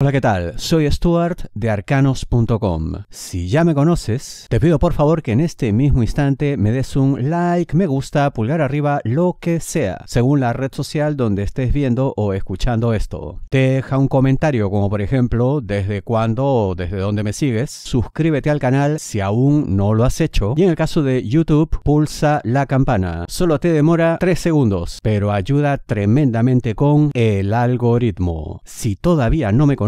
Hola, ¿qué tal? Soy Stuart de arcanos.com. Si ya me conoces, te pido por favor que en este mismo instante me des un like, me gusta, pulgar arriba, lo que sea, según la red social donde estés viendo o escuchando esto. Deja un comentario como por ejemplo desde cuándo o desde dónde me sigues, suscríbete al canal si aún no lo has hecho y en el caso de YouTube pulsa la campana. Solo te demora 3 segundos, pero ayuda tremendamente con el algoritmo. Si todavía no me conoces,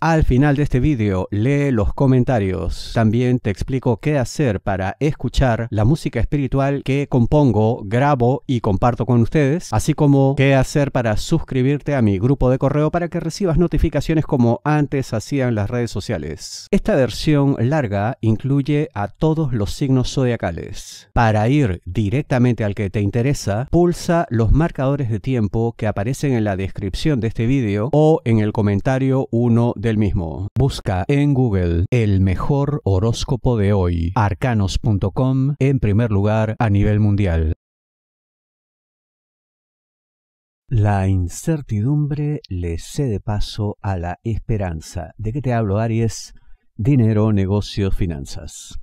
al final de este vídeo lee los comentarios. También te explico qué hacer para escuchar la música espiritual que compongo, grabo y comparto con ustedes, así como qué hacer para suscribirte a mi grupo de correo para que recibas notificaciones como antes hacía en las redes sociales. Esta versión larga incluye a todos los signos zodiacales. Para ir directamente al que te interesa, pulsa los marcadores de tiempo que aparecen en la descripción de este vídeo o en el comentario uno del mismo. Busca en Google el mejor horóscopo de hoy, arcanos.com, en primer lugar a nivel mundial. La incertidumbre le cede paso a la esperanza. ¿De qué te hablo, Aries? Dinero, negocios, finanzas.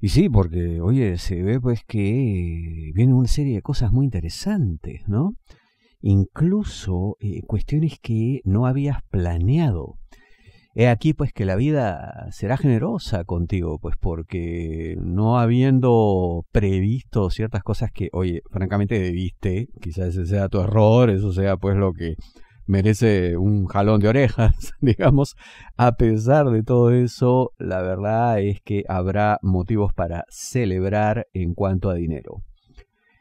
Y sí, porque, oye, se ve pues que viene una serie de cosas muy interesantes, ¿no? incluso eh, cuestiones que no habías planeado. He aquí pues que la vida será generosa contigo, pues porque no habiendo previsto ciertas cosas que, oye, francamente debiste, quizás ese sea tu error, eso sea pues lo que merece un jalón de orejas, digamos, a pesar de todo eso, la verdad es que habrá motivos para celebrar en cuanto a dinero.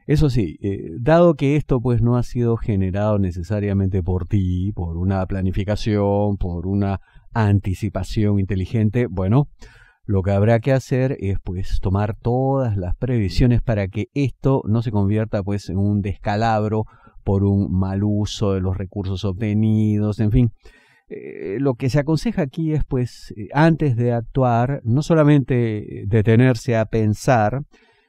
Eso sí, eh, dado que esto pues no ha sido generado necesariamente por ti, por una planificación, por una anticipación inteligente, bueno, lo que habrá que hacer es pues tomar todas las previsiones para que esto no se convierta pues en un descalabro por un mal uso de los recursos obtenidos, en fin. Eh, lo que se aconseja aquí es pues eh, antes de actuar, no solamente detenerse a pensar,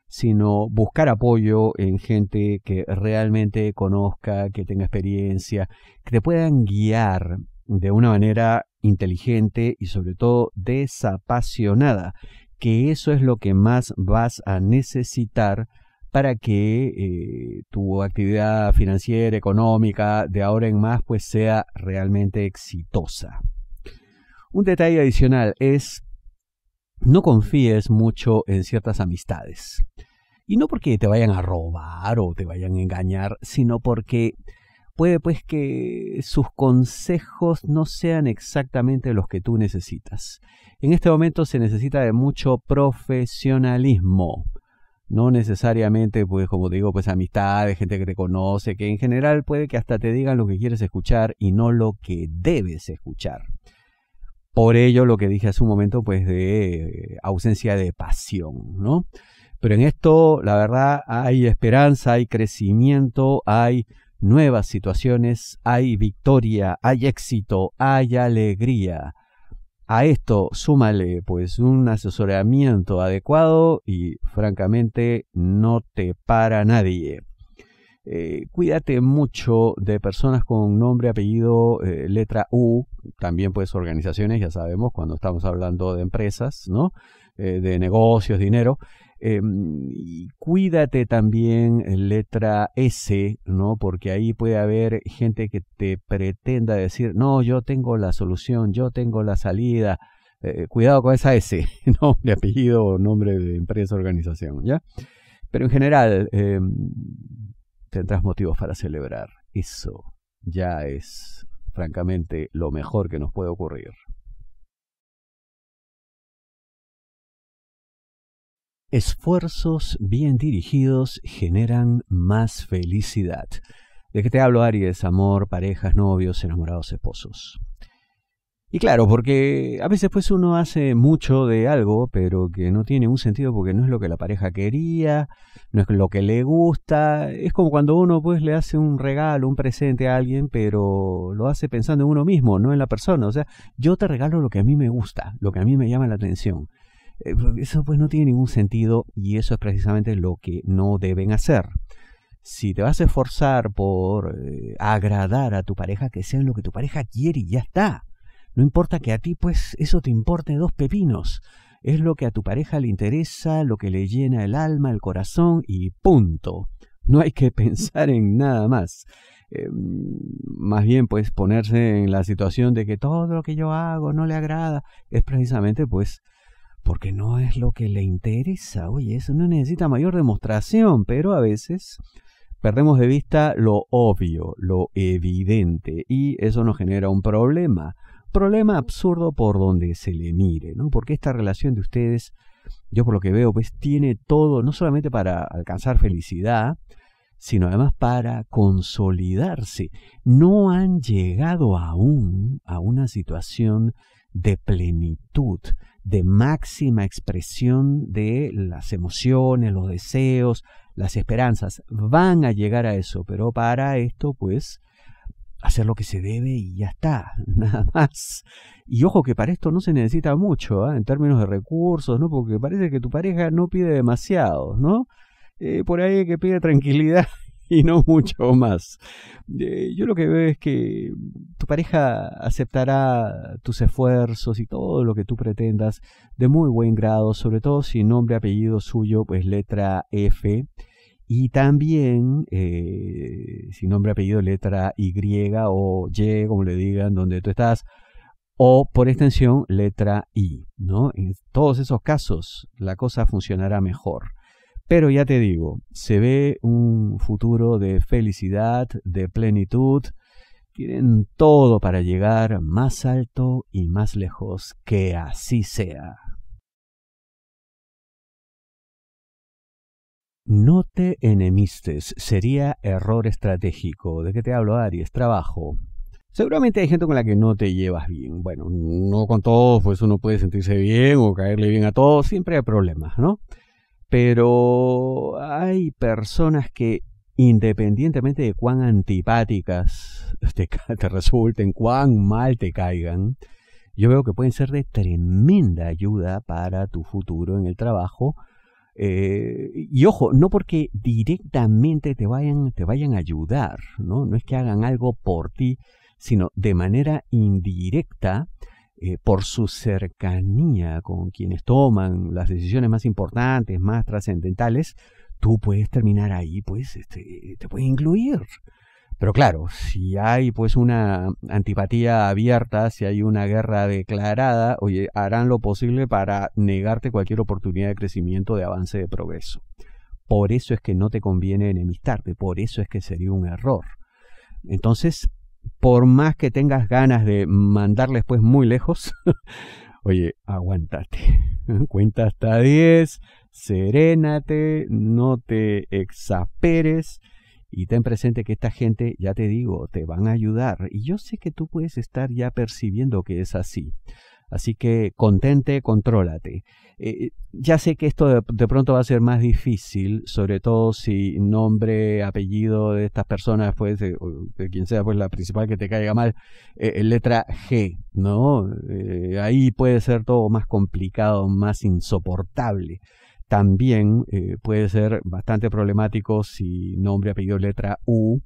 sino buscar apoyo en gente que realmente conozca, que tenga experiencia, que te puedan guiar de una manera inteligente y sobre todo desapasionada, que eso es lo que más vas a necesitar para que eh, tu actividad financiera, económica, de ahora en más, pues sea realmente exitosa. Un detalle adicional es no confíes mucho en ciertas amistades. Y no porque te vayan a robar o te vayan a engañar, sino porque puede pues que sus consejos no sean exactamente los que tú necesitas. En este momento se necesita de mucho profesionalismo. No necesariamente, pues como digo, pues amistades, gente que te conoce, que en general puede que hasta te digan lo que quieres escuchar y no lo que debes escuchar. Por ello, lo que dije hace un momento, pues de eh, ausencia de pasión, ¿no? Pero en esto, la verdad, hay esperanza, hay crecimiento, hay nuevas situaciones, hay victoria, hay éxito, hay alegría. A esto súmale pues un asesoramiento adecuado y francamente no te para nadie. Eh, cuídate mucho de personas con nombre, apellido, eh, letra U, también pues organizaciones, ya sabemos, cuando estamos hablando de empresas, ¿no? Eh, de negocios, dinero. Em, y cuídate también letra S, ¿no? Porque ahí puede haber gente que te pretenda decir, no, yo tengo la solución, yo tengo la salida. cuidado con esa S, nombre, apellido, nombre de empresa, organización, ¿ya? Pero en general, em, tendrás motivos para celebrar. Eso ya es, francamente, lo mejor que nos puede ocurrir. Esfuerzos bien dirigidos generan más felicidad. ¿De qué te hablo, Aries? Amor, parejas, novios, enamorados, esposos. Y claro, porque a veces pues uno hace mucho de algo, pero que no tiene un sentido porque no es lo que la pareja quería, no es lo que le gusta. Es como cuando uno pues le hace un regalo, un presente a alguien, pero lo hace pensando en uno mismo, no en la persona. O sea, yo te regalo lo que a mí me gusta, lo que a mí me llama la atención. Eh, eso pues no tiene ningún sentido y eso es precisamente lo que no deben hacer si te vas a esforzar por eh, agradar a tu pareja, que sea lo que tu pareja quiere y ya está. No importa que a ti, pues, eso te importe dos pepinos. Es lo que a tu pareja le interesa, lo que le llena el alma, el corazón y punto. No hay que pensar en nada más. Em, más bien, pues, ponerse en la situación de que todo lo que yo hago no le agrada es precisamente, pues, porque no es lo que le interesa. Oye, eso no necesita mayor demostración, pero a veces perdemos de vista lo obvio, lo evidente, y eso nos genera un problema problema absurdo por donde se le mire, ¿no? Porque esta relación de ustedes, yo por lo que veo, pues tiene todo, no solamente para alcanzar felicidad, sino además para consolidarse. No han llegado aún a una situación de plenitud, de máxima expresión de las emociones, los deseos, las esperanzas. Van a llegar a eso, pero para esto, pues, hacer lo que se debe y ya está, nada más. Y ojo que para esto no se necesita mucho, ¿ah? en términos de recursos, ¿no? Porque parece que tu pareja no pide demasiado, ¿no? Eh, por ahí que pide tranquilidad y no mucho más. Eh, yo lo que veo es que tu pareja aceptará tus esfuerzos y todo lo que tú pretendas de muy buen grado, sobre todo si nombre, apellido suyo, pues letra F. Y también, si eh, sin nombre, apellido, letra Y o Y, como le digan, donde tú estás, o por extensión, letra I. En todos esos casos, la cosa funcionará mejor. Pero ya te digo, se ve un futuro de felicidad, de plenitud. Tienen todo para llegar más alto y más lejos. Que así sea. No te enemistes, sería error estratégico. ¿De qué te hablo, Aries? Trabajo. Seguramente hay gente con la que no te llevas bien. Bueno, no con todos, pues uno puede sentirse bien o caerle bien a todos, siempre hay problemas, ¿no? Pero hay personas que, independientemente de cuán antipáticas te, te resulten, cuán mal te caigan, yo veo que pueden ser de tremenda ayuda para tu futuro en el trabajo eh, y ojo, no porque directamente te vayan, te vayan a ayudar, ¿no? No es que hagan algo por ti, sino de manera indirecta, eh, por su cercanía con quienes toman las decisiones más importantes, más trascendentales, tú puedes terminar ahí, pues este, te puedes incluir. Pero claro, si hay pues una antipatía abierta, si hay una guerra declarada, oye, harán lo posible para negarte cualquier oportunidad de crecimiento, de avance, de progreso. Por eso es que no te conviene enemistarte, por eso es que sería un error. Entonces, por más que tengas ganas de mandarles pues muy lejos, oye, aguántate. Cuenta hasta 10, serénate, no te exasperes y ten presente que esta gente, ya te digo, te van a ayudar. Y yo sé que tú puedes estar ya percibiendo que es así. Así que contente, contrólate. Eh, eh, ya sé que esto de, pronto va a ser más difícil, sobre todo si nombre, apellido de estas personas, pues, eh, de quien sea, pues la principal que te caiga mal, letra G, ¿no? ahí puede ser todo más complicado, más insoportable. También eh, puede ser bastante problemático si nombre, apellido, letra U.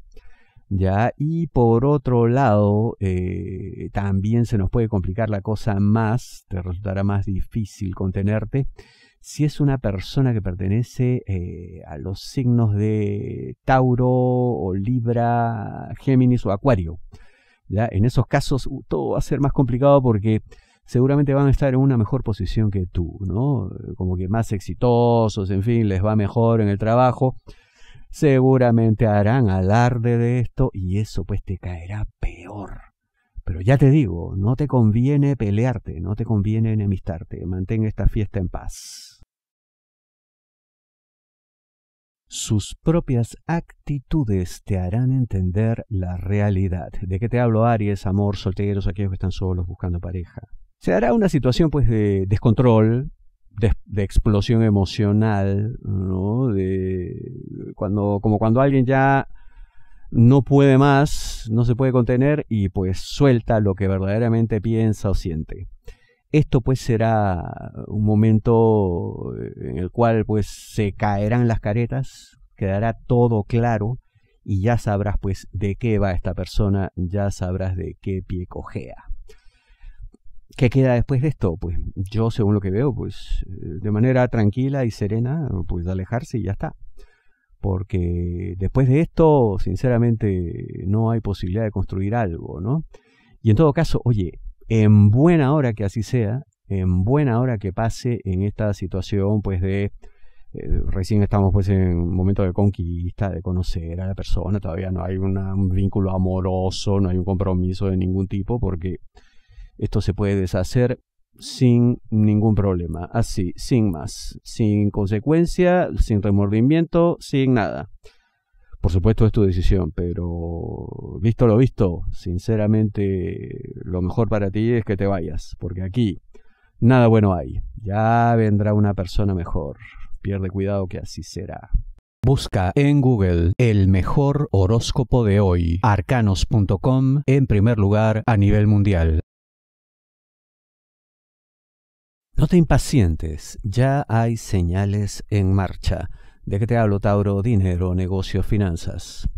¿ya? Y por otro lado, eh, también se nos puede complicar la cosa más, te resultará más difícil contenerte, si es una persona que pertenece eh, a los signos de Tauro o Libra, Géminis o Acuario. En esos casos uh, todo va a ser más complicado porque seguramente van a estar en una mejor posición que tú, ¿no? Como que más exitosos, en fin, les va mejor en el trabajo. Seguramente harán alarde de esto y eso pues te caerá peor. Pero ya te digo, no te conviene pelearte, no te conviene enemistarte, mantén esta fiesta en paz. Sus propias actitudes te harán entender la realidad. ¿De qué te hablo, Aries, amor, solteros, aquellos que están solos buscando pareja? se dará una situación pues de descontrol, de, explosión emocional, ¿no? De cuando, como cuando alguien ya no puede más, no se puede contener y pues suelta lo que verdaderamente piensa o siente. Esto pues será un momento eh, en el cual pues se caerán las caretas, quedará todo claro y ya sabrás pues de qué va esta persona, ya sabrás de qué pie cojea. ¿Qué queda después de esto? Pues yo, según lo que veo, pues eh, de manera tranquila y serena, pues alejarse y ya está. Porque después de esto, sinceramente, no hay posibilidad de construir algo, ¿no? Y en todo caso, oye, en buena hora que así sea, en buena hora que pase en esta situación, pues de eh, recién estamos pues en un momento de conquista, de conocer a la persona, todavía no hay un vínculo amoroso, no hay un compromiso de ningún tipo, porque esto se puede deshacer sin ningún problema, así, sin más, sin consecuencia, sin remordimiento, sin nada. Por supuesto es tu decisión, pero visto lo visto, sinceramente lo mejor para ti es que te vayas, porque aquí nada bueno hay. Ya vendrá una persona mejor. Pierde cuidado que así será. Busca en Google el mejor horóscopo de hoy, arcanos.com, en primer lugar a nivel mundial. No te impacientes, ya hay señales en marcha. ¿De qué te hablo, Tauro? Dinero, negocios, finanzas.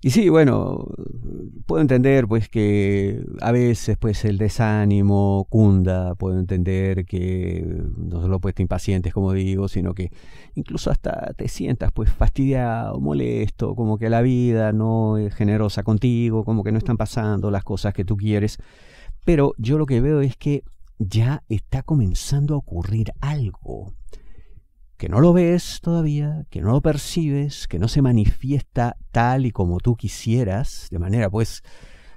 Y sí, bueno, puedo entender pues que a veces pues el desánimo cunda, puedo entender que no solo pues te impacientes como digo, sino que incluso hasta te sientas pues fastidiado, molesto, como que la vida no es generosa contigo, como que no están pasando las cosas que tú quieres. Pero yo lo que veo es que ya está comenzando a ocurrir algo que no lo ves todavía, que no lo percibes, que no se manifiesta tal y como tú quisieras, de manera pues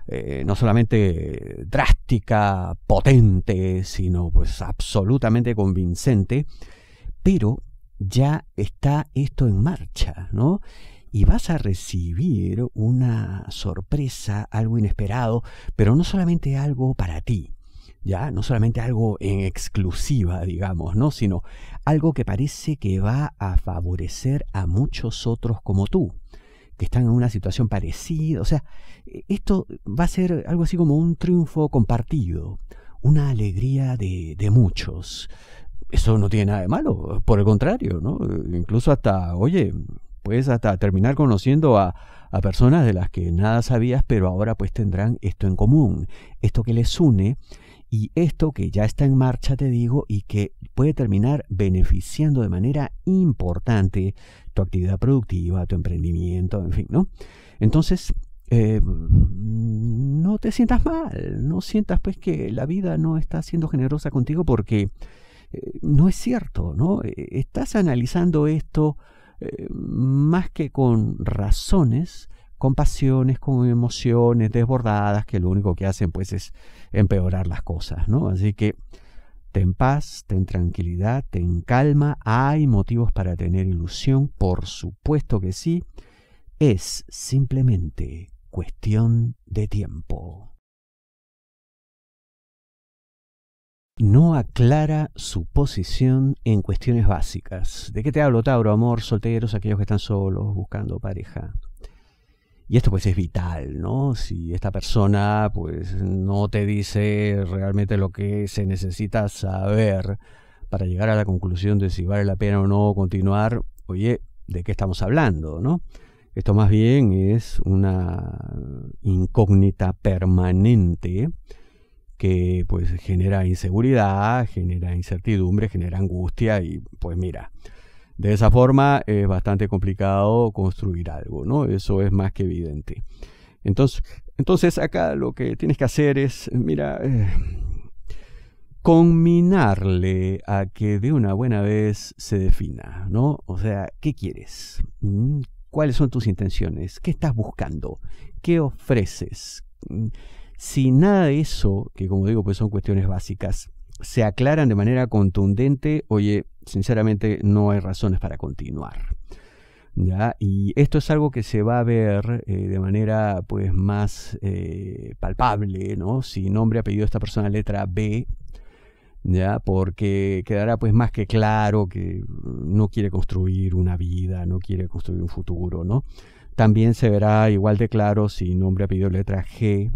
eh, no solamente drástica, potente, sino pues absolutamente convincente, pero ya está esto en marcha, ¿no? y vas a recibir una sorpresa, algo inesperado, pero no solamente algo para ti, ya no solamente algo en exclusiva, digamos, ¿no? sino algo que parece que va a favorecer a muchos otros como tú, que están en una situación parecida. O sea, esto va a ser algo así como un triunfo compartido, una alegría de, muchos. Eso no tiene nada de malo, por el contrario, ¿no? Incluso hasta, oye, puedes hasta terminar conociendo a, a, personas de las que nada sabías, pero ahora pues tendrán esto en común, esto que les une y esto que ya está en marcha, te digo, y que puede terminar beneficiando de manera importante tu actividad productiva, tu emprendimiento, en fin, ¿no? Entonces, eh, no te sientas mal, no sientas pues que la vida no está siendo generosa contigo porque eh, no es cierto, ¿no? Eh, estás analizando esto más que con razones, con pasiones, con emociones desbordadas que lo único que hacen pues es empeorar las cosas, ¿no? Así que ten paz, ten tranquilidad, ten calma, hay motivos para tener ilusión, por supuesto que sí, es simplemente cuestión de tiempo. no aclara su posición en cuestiones básicas. ¿De qué te hablo, Tauro? Amor, solteros, aquellos que están solos, buscando pareja. Y esto pues es vital, ¿no? Si esta persona pues no te dice realmente lo que se necesita saber para llegar a la conclusión de si vale la pena o no continuar, oye, ¿de qué estamos hablando, no? Esto más bien es una incógnita permanente que pues genera inseguridad, genera incertidumbre, genera angustia y pues mira, de esa forma es bastante complicado construir algo, ¿no? Eso es más que evidente. Entonces, entonces acá lo que tienes que hacer es, mira, eh, combinarle a que de una buena vez se defina, ¿no? O sea, ¿qué quieres? Mm, ¿Cuáles son tus intenciones? ¿Qué estás buscando? ¿Qué ofreces? Mm, si nada de eso, que como digo, pues son cuestiones básicas, se aclaran de manera contundente, oye, sinceramente no hay razones para continuar. ¿Ya? Y esto es algo que se va a ver eh, de manera pues más eh, palpable, ¿no? Si nombre, apellido a esta persona, letra B, ¿ya? Porque quedará pues más que claro que mm, no quiere construir una vida, no quiere construir un futuro, ¿no? También se verá igual de claro si nombre, pedido letra G,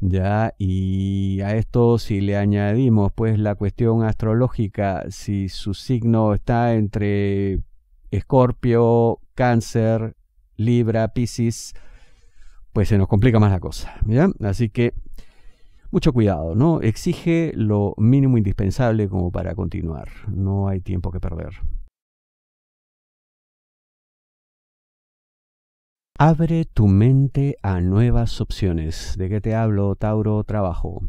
¿ya? Y a esto si le añadimos pues la cuestión astrológica, si su signo está entre Escorpio, Cáncer, Libra, Piscis, pues se nos complica más la cosa, Así que mucho cuidado, ¿no? Exige lo mínimo indispensable como para continuar, no hay tiempo que perder. Abre tu mente a nuevas opciones. ¿De qué te hablo, Tauro? Trabajo.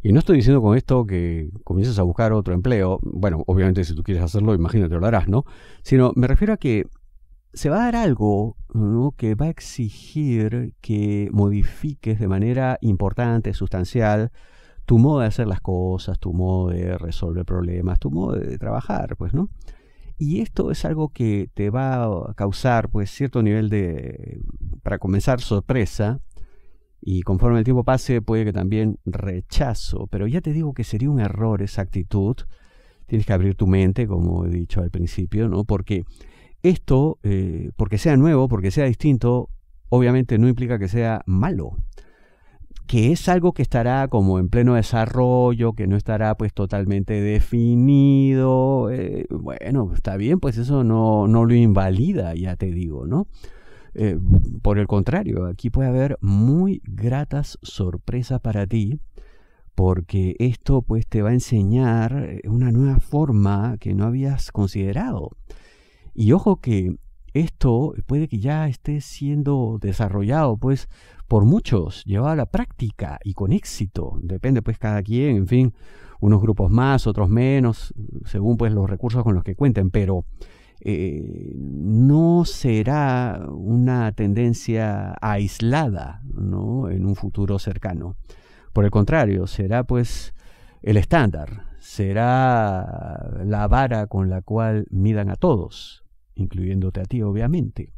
Y no estoy diciendo con esto que comiences a buscar otro empleo. Bueno, obviamente si tú quieres hacerlo, imagínate, lo harás, ¿no? Sino me refiero a que se va a dar algo que va a exigir que modifiques de manera importante, sustancial, tu modo de hacer las cosas, tu modo de resolver problemas, tu modo de trabajar, pues, ¿no? Y esto es algo que te va a causar pues cierto nivel de, para comenzar, sorpresa. Y conforme el tiempo pase puede que también rechazo. Pero ya te digo que sería un error esa actitud. Tienes que abrir tu mente, como he dicho al principio, ¿no? Porque esto, eh, porque sea nuevo, porque sea distinto, obviamente no implica que sea malo que es algo que estará como en pleno desarrollo, que no estará pues totalmente definido, eh, bueno, está bien, pues eso no, lo invalida, ya te digo, ¿no? Eh, por el contrario, aquí puede haber muy gratas sorpresas para ti, porque esto pues te va a enseñar eh, una nueva forma que no habías considerado. Y ojo que esto puede que ya esté siendo desarrollado pues por muchos, llevado a la práctica y con éxito, depende pues cada quien, en fin, unos grupos más, otros menos, según pues los recursos con los que cuenten, pero eh, no será una tendencia aislada en un futuro cercano. Por el contrario, será pues el estándar, será la vara con la cual midan a todos incluyéndote a ti obviamente.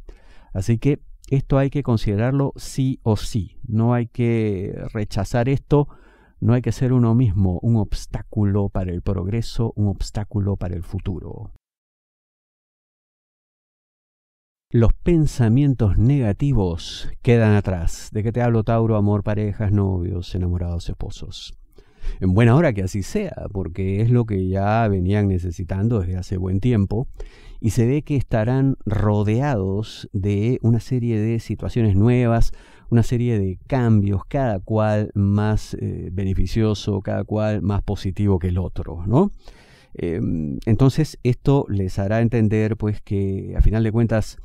Así que esto hay que considerarlo sí o sí, no hay que rechazar esto, no hay que ser uno mismo un obstáculo para el progreso, un obstáculo para el futuro. Los pensamientos negativos quedan atrás. ¿De qué te hablo, Tauro? Amor, parejas, novios, enamorados, esposos. En buena hora que así sea, porque es lo que ya venían necesitando desde hace buen tiempo y se ve que estarán rodeados de una serie de situaciones nuevas, una serie de cambios, cada cual más eh, beneficioso, cada cual más positivo que el otro, ¿no? Em, entonces esto les hará entender pues que a final de cuentas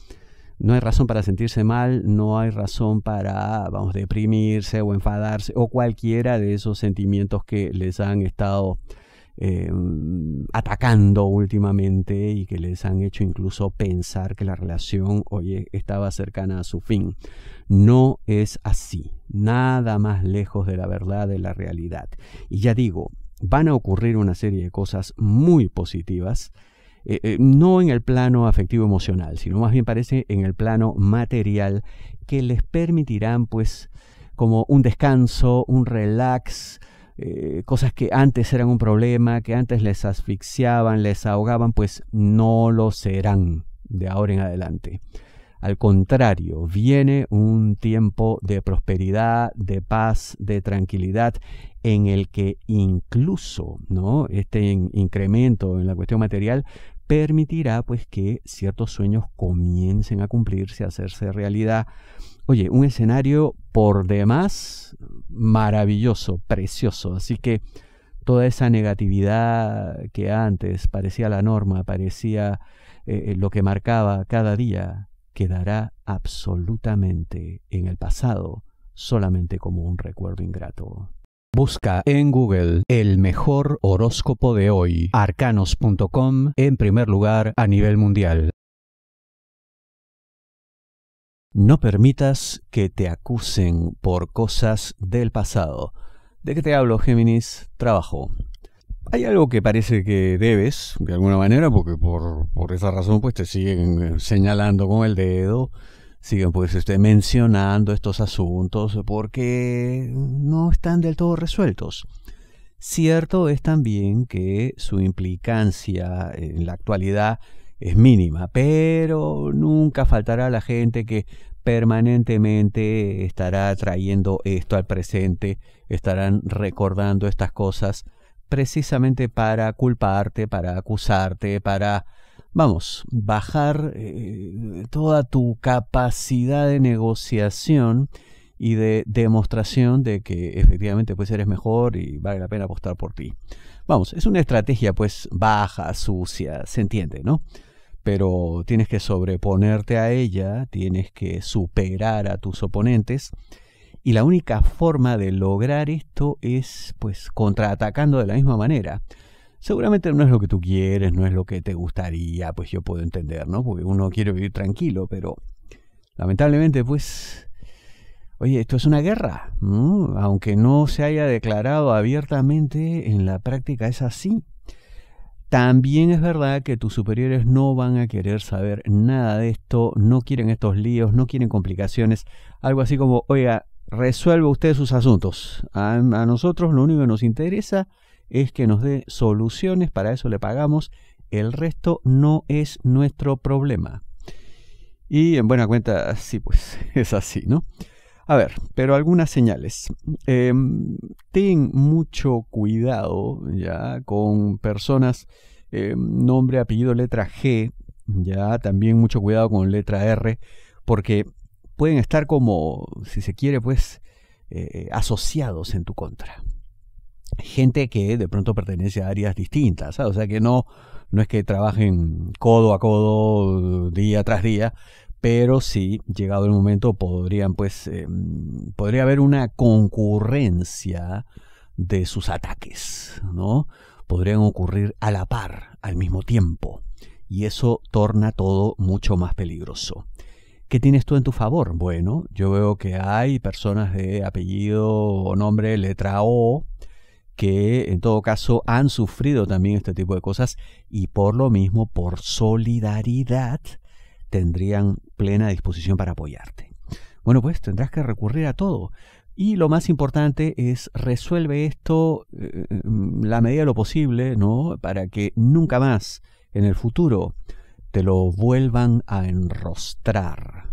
no hay razón para sentirse mal, no hay razón para, vamos, deprimirse o enfadarse o cualquiera de esos sentimientos que les han estado eh, atacando últimamente y que les han hecho incluso pensar que la relación hoy estaba cercana a su fin. No es así, nada más lejos de la verdad, de la realidad. Y ya digo, van a ocurrir una serie de cosas muy positivas. Eh, eh, no en el plano afectivo emocional, sino más bien parece en el plano material que les permitirán pues como un descanso, un relax, eh, cosas que antes eran un problema, que antes les asfixiaban, les ahogaban, pues no lo serán de ahora en adelante. Al contrario, viene un tiempo de prosperidad, de paz, de tranquilidad, en el que incluso ¿no? este incremento en la cuestión material permitirá pues que ciertos sueños comiencen a cumplirse, a hacerse realidad, Oye, un escenario por demás maravilloso, precioso. Así que toda esa negatividad que antes parecía la norma, parecía eh, eh, lo que marcaba cada día, quedará absolutamente en el pasado, solamente como un recuerdo ingrato. Busca en Google el mejor horóscopo de hoy, arcanos.com, en primer lugar a nivel mundial. No permitas que te acusen por cosas del pasado. ¿De qué te hablo, Géminis? Trabajo. Hay algo que parece que debes, de alguna manera, porque por, esa razón pues te siguen eh, señalando con el dedo, siguen pues este, mencionando estos asuntos porque no están del todo resueltos. Cierto es también que su implicancia en la actualidad es mínima, pero nunca faltará la gente que permanentemente estará trayendo esto al presente, estarán recordando estas cosas precisamente para culparte, para acusarte, para, vamos, bajar eh, toda tu capacidad de negociación y de demostración de que efectivamente pues eres mejor y vale la pena apostar por ti. Vamos, es una estrategia pues baja, sucia, se entiende, ¿no? Pero tienes que sobreponerte a ella, tienes que superar a tus oponentes. Y la única forma de lograr esto es pues contraatacando de la misma manera. Seguramente no es lo que tú quieres, no es lo que te gustaría, pues yo puedo entender, ¿no? Porque uno quiere vivir tranquilo, pero lamentablemente pues Oye, esto es una guerra, mm, aunque no se haya declarado abiertamente, en la práctica es así. También es verdad que tus superiores no van a querer saber nada de esto, no quieren estos líos, no quieren complicaciones, algo así como, oiga, resuelva usted sus asuntos. a nosotros lo único que nos interesa es que nos dé soluciones, para eso le pagamos, el resto no es nuestro problema. Y en buena cuenta, sí, pues es así, ¿no? A ver, pero algunas señales. Em, ten mucho cuidado ya con personas, em, nombre, apellido, letra G, ya también mucho cuidado con letra R, porque pueden estar como, si se quiere, pues eh, asociados en tu contra. Gente que de pronto pertenece a áreas distintas, ¿ah? o sea que no, no es que trabajen codo a codo, día tras día, pero sí, llegado el momento, podrían, pues, em, podría haber una concurrencia de sus ataques, ¿no? Podrían ocurrir a la par, al mismo tiempo, y eso torna todo mucho más peligroso. ¿Qué tienes tú en tu favor? Bueno, yo veo que hay personas de apellido o nombre, letra O, que en todo caso han sufrido también este tipo de cosas y por lo mismo, por solidaridad, tendrían plena disposición para apoyarte. Bueno, pues tendrás que recurrir a todo. Y lo más importante es resuelve esto eh, mm, la medida de lo posible, ¿no? Para que nunca más en el futuro te lo vuelvan a enrostrar.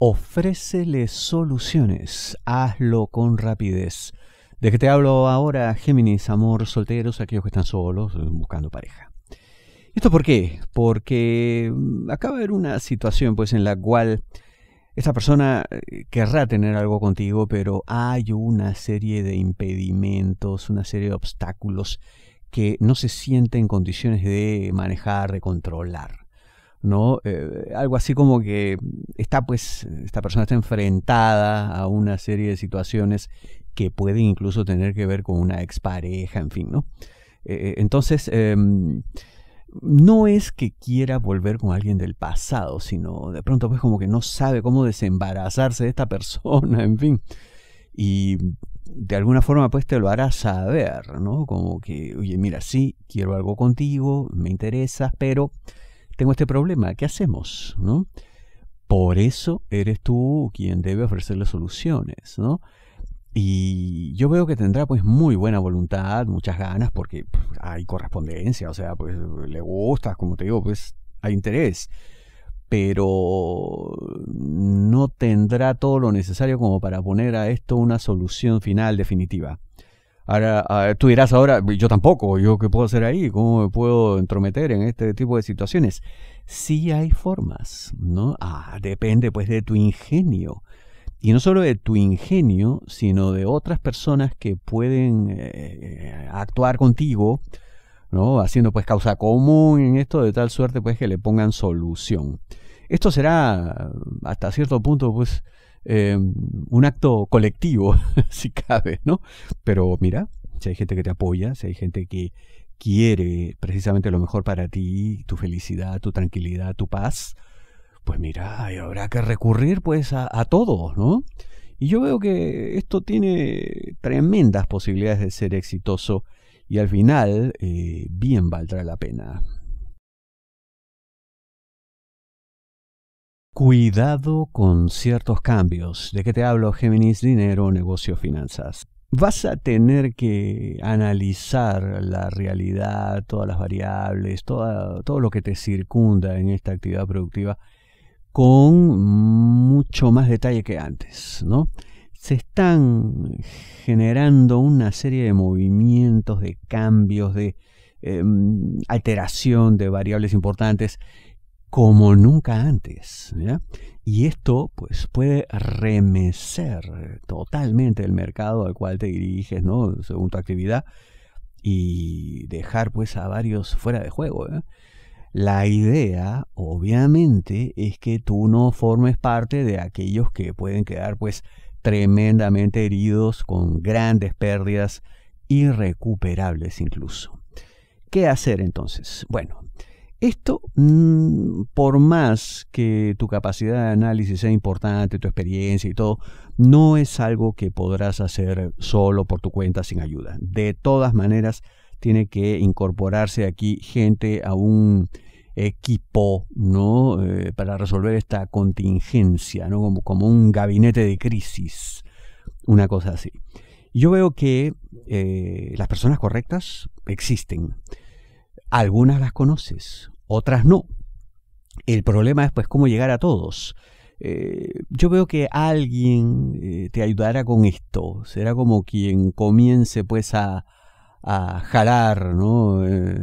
Ofrécele soluciones, hazlo con rapidez. ¿De qué te hablo ahora, Géminis, amor, solteros, aquellos que están solos, buscando pareja? ¿Esto por qué? Porque mm, acaba de haber una situación pues en la cual esta persona eh, querrá tener algo contigo, pero hay una serie de impedimentos, una serie de obstáculos que no se siente en condiciones de manejar, de controlar. ¿no? Eh, algo así como que está pues, esta persona está enfrentada a una serie de situaciones que pueden incluso tener que ver con una expareja, en fin, ¿no? Eh, entonces, em, no es que quiera volver con alguien del pasado, sino de pronto pues como que no sabe cómo desembarazarse de esta persona, en fin. Y de alguna forma pues te lo hará saber, ¿no? Como que, oye, mira, sí, quiero algo contigo, me interesas, pero tengo este problema, ¿qué hacemos? ¿No? Por eso eres tú quien debe ofrecerle soluciones, ¿no? Y yo veo que tendrá pues muy buena voluntad, muchas ganas, porque pues, hay correspondencia, o sea, pues le gusta, como te digo, pues hay interés. Pero no tendrá todo lo necesario como para poner a esto una solución final definitiva. Ahora, ah, tú dirás ahora, yo tampoco, yo qué puedo hacer ahí, cómo me puedo entrometer en este tipo de situaciones. Sí hay formas, ¿no? Ah, depende pues de tu ingenio y no solo de tu ingenio, sino de otras personas que pueden eh, eh, actuar contigo, ¿no? Haciendo pues causa común en esto de tal suerte pues que le pongan solución. Esto será hasta cierto punto pues eh, un acto colectivo, si cabe, ¿no? Pero mira, si hay gente que te apoya, si hay gente que quiere precisamente lo mejor para ti, tu felicidad, tu tranquilidad, tu paz, pues mira, habrá que recurrir pues a, todos, ¿no? Y yo veo que esto tiene tremendas posibilidades de ser exitoso y al final eh, bien valdrá la pena. Cuidado con ciertos cambios. ¿De qué te hablo, Géminis? Dinero, negocio, finanzas. Vas a tener que analizar la realidad, todas las variables, todo lo que te circunda en esta actividad productiva con mucho más detalle que antes, ¿no? Se están generando una serie de movimientos, de cambios, de em, alteración de variables importantes como nunca antes. Y esto pues, puede remecer totalmente el mercado al cual te diriges, ¿no? según tu actividad, y dejar pues, a varios fuera de juego. ¿eh? La idea, obviamente, es que tú no formes parte de aquellos que pueden quedar pues tremendamente heridos con grandes pérdidas irrecuperables incluso. ¿Qué hacer entonces? Bueno, esto, mm, por más que tu capacidad de análisis sea importante, tu experiencia y todo, no es algo que podrás hacer solo por tu cuenta sin ayuda. De todas maneras, tiene que incorporarse aquí gente a un equipo, ¿no? Eh, para resolver esta contingencia, ¿no? Como, un gabinete de crisis, una cosa así. Yo veo que eh, las personas correctas existen. Algunas las conoces, otras no. El problema es pues cómo llegar a todos. Eh, yo veo que alguien te ayudará con esto. Será como quien comience pues a, a jalar ¿no? Eh,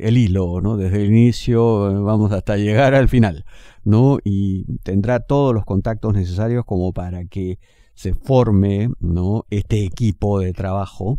el hilo, ¿no? desde el inicio eh, vamos hasta llegar al final, ¿no? y tendrá todos los contactos necesarios como para que se forme ¿no? este equipo de trabajo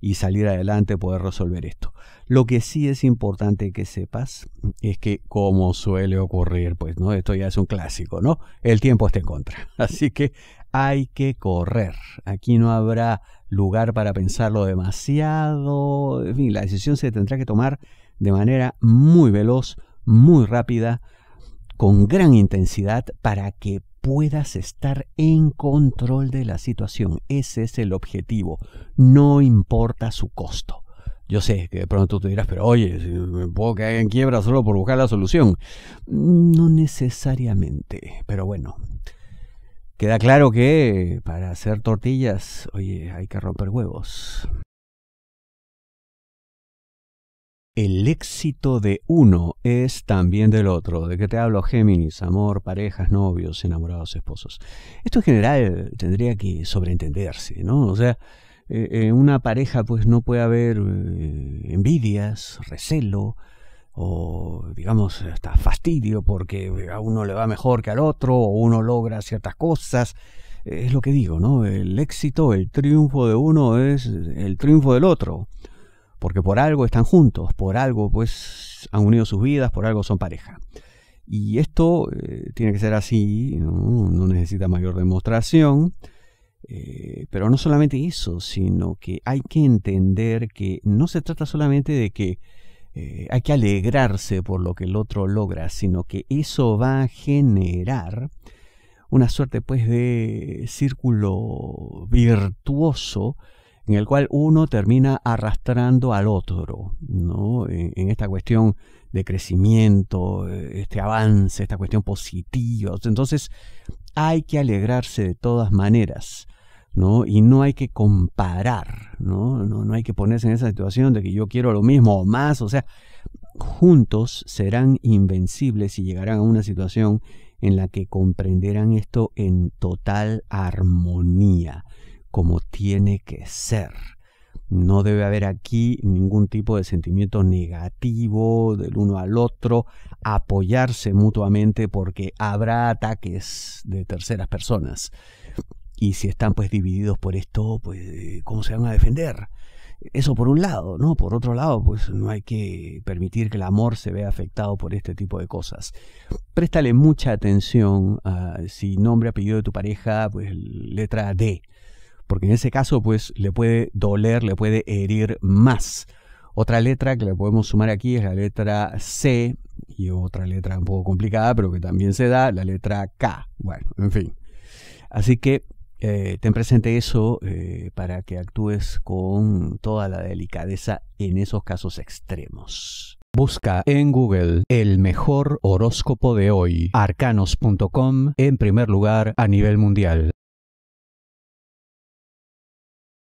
y salir adelante, poder resolver esto. Lo que sí es importante que sepas es que, como suele ocurrir, pues no, esto ya es un clásico, ¿no? El tiempo está en contra. Así que hay que correr. Aquí no habrá lugar para pensarlo demasiado. En fin, la decisión se tendrá que tomar de manera muy veloz, muy rápida, con gran intensidad, para que puedas estar en control de la situación. Ese es el objetivo. No importa su costo. Yo sé que de pronto tú dirás, pero oye, me puedo caer en quiebra solo por buscar la solución. Mm, no necesariamente, pero bueno. Queda claro que para hacer tortillas, oye, hay que romper huevos. El éxito de uno es también del otro. ¿De qué te hablo, Géminis? Amor, parejas, novios, enamorados, esposos. Esto en general tendría que sobreentenderse, ¿no? O sea, en eh, eh, una pareja pues no puede haber eh, envidias, recelo o digamos hasta fastidio porque a uno le va mejor que al otro o uno logra ciertas cosas. Es lo que digo, ¿no? El éxito, el triunfo de uno es el triunfo del otro, porque por algo están juntos, por algo pues han unido sus vidas, por algo son pareja. Y esto tiene que ser así, no necesita mayor demostración. Eh, pero no solamente eso, sino que hay que entender que no se trata solamente de que eh, hay que alegrarse por lo que el otro logra, sino que eso va a generar una suerte pues de círculo virtuoso en el cual uno termina arrastrando al otro, ¿no? En, en esta cuestión de crecimiento, este avance, esta cuestión positiva. Entonces, hay que alegrarse de todas maneras. ¿no? Y no hay que comparar, ¿no? No hay que ponerse en esa situación de que yo quiero lo mismo o más, o sea, juntos serán invencibles y llegarán a una situación en la que comprenderán esto en total armonía, como tiene que ser. No debe haber aquí ningún tipo de sentimiento negativo del uno al otro, apoyarse mutuamente porque habrá ataques de terceras personas y si están pues divididos por esto, pues eh, cómo se van a defender. Eso por un lado, ¿no? Por otro lado, pues no hay que permitir que el amor se vea afectado por este tipo de cosas. Préstale mucha atención a si nombre, apellido de tu pareja, pues letra D, porque en ese caso pues le puede doler, le puede herir más. Otra letra que le podemos sumar aquí es la letra C y otra letra un poco complicada, pero que también se da, la letra K. Bueno, en fin. Así que eh, ten presente eso eh, para que actúes con toda la delicadeza en esos casos extremos. Busca en Google el mejor horóscopo de hoy, arcanos.com, en primer lugar a nivel mundial.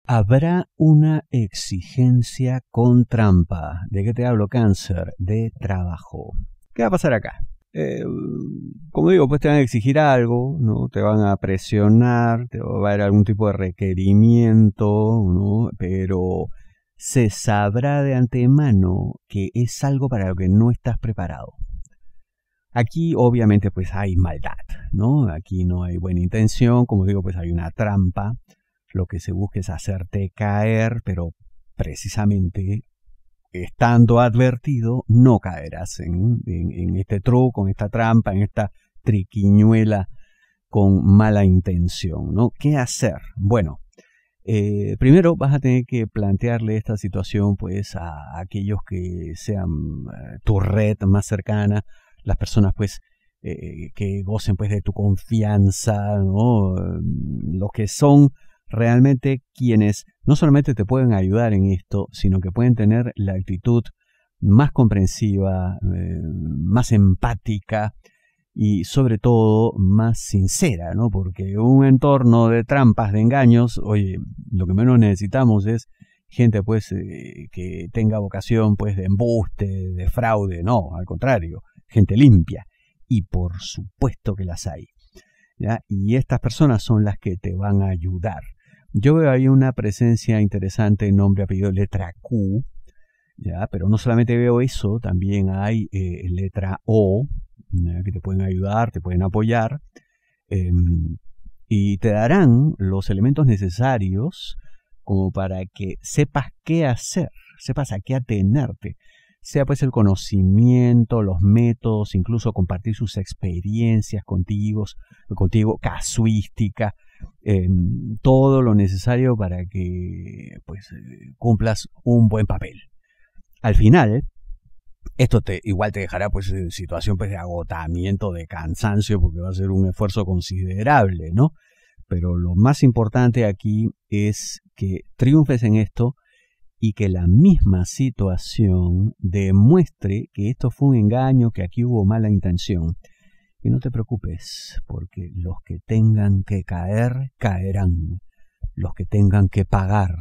Habrá una exigencia con trampa. ¿De qué te hablo, cáncer? De trabajo. ¿Qué va a pasar acá? Eh, como digo, pues te van a exigir algo, ¿no? Te van a presionar, te va a haber algún tipo de requerimiento, ¿no? Pero se sabrá de antemano que es algo para lo que no estás preparado. Aquí obviamente pues hay maldad, ¿no? Aquí no hay buena intención, como digo, pues hay una trampa. Lo que se busca es hacerte caer, pero precisamente estando advertido, no caerás en, este truco, en esta trampa, en esta triquiñuela con mala intención, ¿no? ¿Qué hacer? Bueno, eh, primero vas a tener que plantearle esta situación pues a aquellos que sean eh, tu red más cercana, las personas pues eh, que gocen pues de tu confianza, ¿no? los que son realmente quienes no solamente te pueden ayudar en esto, sino que pueden tener la actitud más comprensiva, eh, más empática y sobre todo más sincera, ¿no? Porque un entorno de trampas, de engaños, oye, lo que menos necesitamos es gente pues eh, que tenga vocación pues de embuste, de fraude, no, al contrario, gente limpia y por supuesto que las hay. Y estas personas son las que te van a ayudar. Yo veo ahí una presencia interesante en nombre, apellido, letra Q, ¿ya? Pero no solamente veo eso, también hay eh, letra O, que te pueden ayudar, te pueden apoyar, em, y te darán los elementos necesarios como para que sepas qué hacer, sepas a qué atenerte, sea pues el conocimiento, los métodos, incluso compartir sus experiencias contigo, contigo casuística, Em, todo lo necesario para que pues eh, cumplas un buen papel. Al final, esto te, igual te dejará pues en situación pues, de agotamiento, de cansancio, porque va a ser un esfuerzo considerable, ¿no? Pero lo más importante aquí es que triunfes en esto y que la misma situación demuestre que esto fue un engaño, que aquí hubo mala intención no te preocupes, porque los que tengan que caer, caerán. Los que tengan que pagar,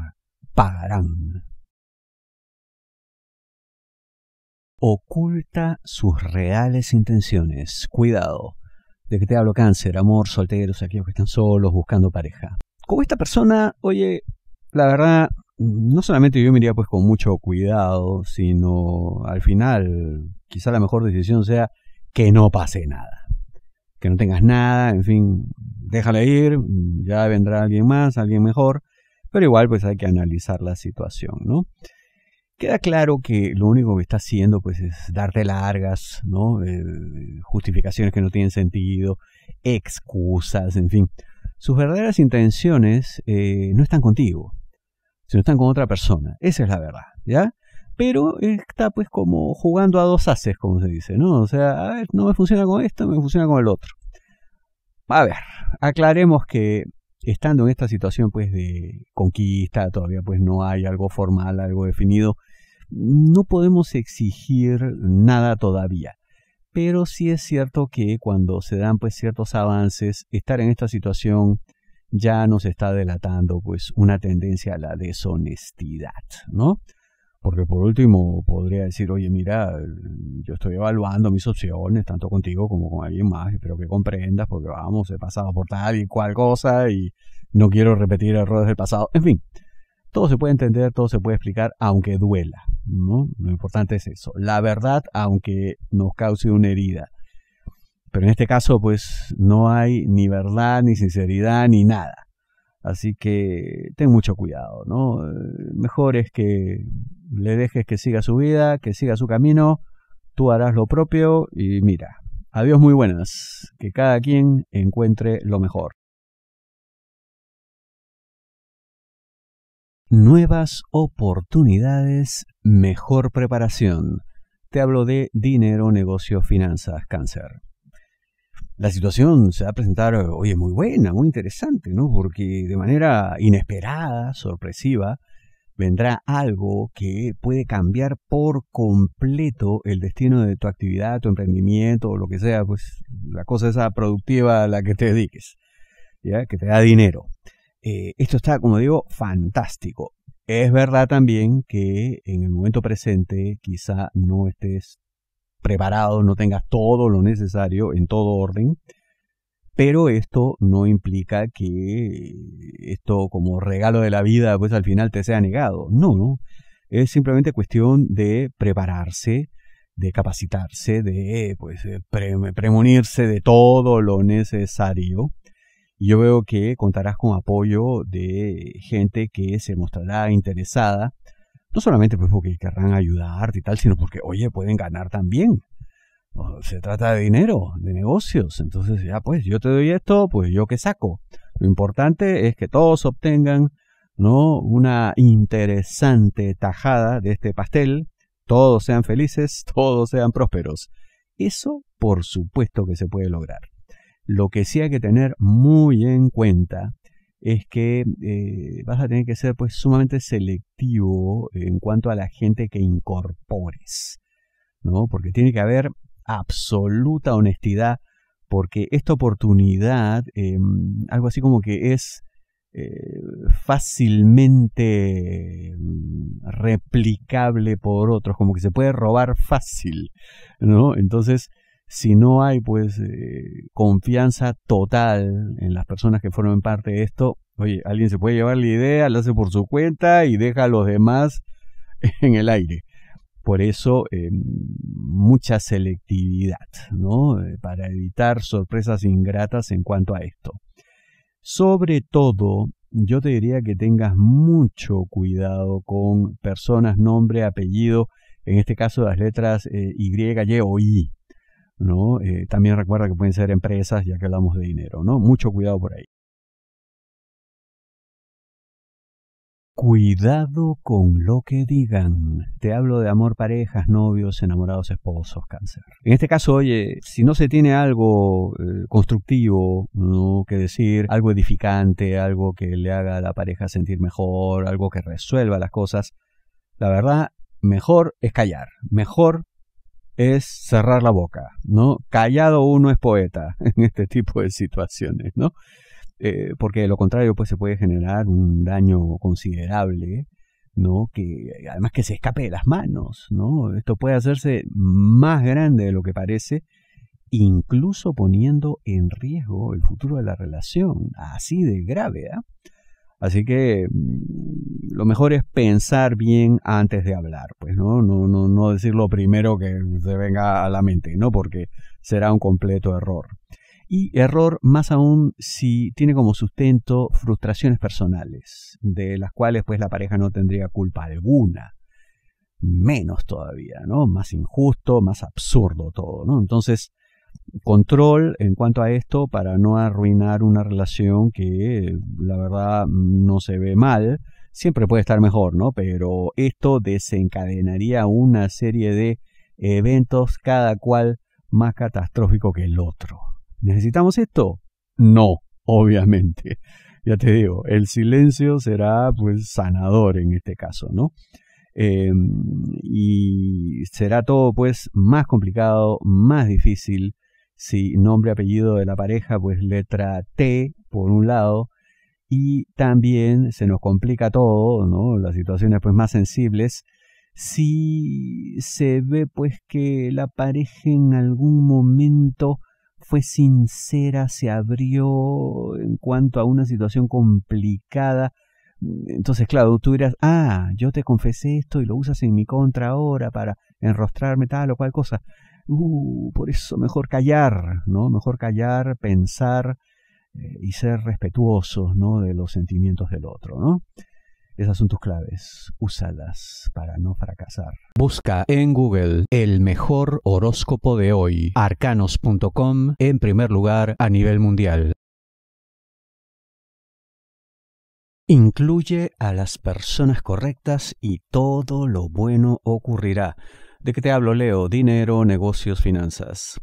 pagarán. Oculta sus reales intenciones. Cuidado. ¿De que te hablo? Cáncer, amor, solteros, aquellos que están solos, buscando pareja. Como esta persona, oye, la verdad, no solamente yo miraría pues con mucho cuidado, sino al final, quizá la mejor decisión sea que no pase nada que no tengas nada, en fin, déjale ir, ya vendrá alguien más, alguien mejor, pero igual pues hay que analizar la situación, ¿no? Queda claro que lo único que está haciendo pues es darte largas, ¿no? Eh, justificaciones que no tienen sentido, excusas, en fin. Sus verdaderas intenciones eh, no están contigo, sino están con otra persona. Esa es la verdad, ¿ya? pero está pues como jugando a dos haces, como se dice, ¿no? O sea, a ver, no me funciona con esto, me funciona con el otro. A ver, aclaremos que estando en esta situación pues de conquista, todavía pues no hay algo formal, algo definido, no podemos exigir nada todavía. Pero sí es cierto que cuando se dan pues ciertos avances, estar en esta situación ya nos está delatando pues una tendencia a la deshonestidad, ¿no? porque por último podría decir, oye, mira, yo estoy evaluando mis opciones, tanto contigo como con alguien más, espero que comprendas, porque vamos, he pasado por tal y cual cosa y no quiero repetir errores del pasado. En fin, todo se puede entender, todo se puede explicar, aunque duela, ¿no? Lo importante es eso, la verdad, aunque nos cause una herida. Pero en este caso, pues no hay ni verdad, ni sinceridad, ni nada. Así que ten mucho cuidado, ¿no? Mejor es que le dejes que siga su vida, que siga su camino, tú harás lo propio y mira, adiós muy buenas, que cada quien encuentre lo mejor. Nuevas oportunidades, mejor preparación. Te hablo de dinero, negocio, finanzas, cáncer la situación se va a presentar, es muy buena, muy interesante, ¿no? Porque de manera inesperada, sorpresiva, vendrá algo que puede cambiar por completo el destino de tu actividad, tu emprendimiento o lo que sea, pues la cosa esa productiva a la que te dediques, ¿ya? Que te da dinero. Eh, esto está, como digo, fantástico. Es verdad también que en el momento presente quizá no estés preparado, no tengas todo lo necesario en todo orden, pero esto no implica que esto como regalo de la vida pues al final te sea negado, no, no, es simplemente cuestión de prepararse, de capacitarse, de pues eh, premonirse de todo lo necesario. Y yo veo que contarás con apoyo de gente que se mostrará interesada no solamente pues porque querrán ayudarte y tal, sino porque, oye, pueden ganar también. se trata de dinero, de negocios. Entonces, ya pues, yo te doy esto, pues yo qué saco. Lo importante es que todos obtengan, ¿no? Una interesante tajada de este pastel. Todos sean felices, todos sean prósperos. Eso, por supuesto que se puede lograr. Lo que sí hay que tener muy en cuenta es que eh, vas a tener que ser pues sumamente selectivo en cuanto a la gente que incorpores, ¿no? Porque tiene que haber absoluta honestidad, porque esta oportunidad, eh, algo así como que es eh, fácilmente mm, replicable por otros, como que se puede robar fácil, ¿no? Entonces, si no hay pues eh, confianza total en las personas que formen parte de esto, oye, alguien se puede llevar la idea, la hace por su cuenta y deja a los demás en el aire. Por eso eh, mucha selectividad, ¿no? Eh, para evitar sorpresas ingratas en cuanto a esto. Sobre todo, yo te diría que tengas mucho cuidado con personas, nombre, apellido, en este caso las letras Y, Y o I, ¿no? Eh, también recuerda que pueden ser empresas, ya que hablamos de dinero, ¿no? Mucho cuidado por ahí. Cuidado con lo que digan. Te hablo de amor, parejas, novios, enamorados, esposos, cáncer. En este caso, oye, si no se tiene algo eh, constructivo que decir, algo edificante, algo que le haga a la pareja sentir mejor, algo que resuelva las cosas, la verdad, mejor es callar, mejor es cerrar la boca, ¿no? Callado uno es poeta en este tipo de situaciones, ¿no? Eh, porque de lo contrario, pues se puede generar un daño considerable, ¿no? Que además que se escape de las manos, ¿no? Esto puede hacerse más grande de lo que parece, incluso poniendo en riesgo el futuro de la relación, así de grave, ¿ah? Así que mm, lo mejor es pensar bien antes de hablar, pues, ¿no? No, no, no decir lo primero que se venga a la mente, ¿no? Porque será un completo error. Y error más aún si tiene como sustento frustraciones personales, de las cuales pues la pareja no tendría culpa alguna. Menos todavía, ¿no? Más injusto, más absurdo todo, ¿no? Entonces, control en cuanto a esto para no arruinar una relación que la verdad no se ve mal. Siempre puede estar mejor, ¿no? Pero esto desencadenaría una serie de eventos, cada cual más catastrófico que el otro. ¿Necesitamos esto? No, obviamente. Ya te digo, el silencio será pues sanador en este caso, ¿no? Em, y será todo pues más complicado, más difícil, si nombre, apellido de la pareja, pues letra T por un lado, y también se nos complica todo, ¿no? Las situaciones pues más sensibles, si se ve pues que la pareja en algún momento fue sincera, se abrió en cuanto a una situación complicada, entonces, claro, tú dirás, ah, yo te confesé esto y lo usas en mi contra ahora para enrostrarme tal o cual cosa. Uh, por eso mejor callar, ¿no? Mejor callar, pensar eh, y ser respetuosos, ¿no? De los sentimientos del otro, ¿no? Esas son tus claves. Úsalas para no fracasar. Busca en Google el mejor horóscopo de hoy. Arcanos.com en primer lugar a nivel mundial. Incluye a las personas correctas y todo lo bueno ocurrirá. ¿De qué te hablo, Leo? Dinero, negocios, finanzas.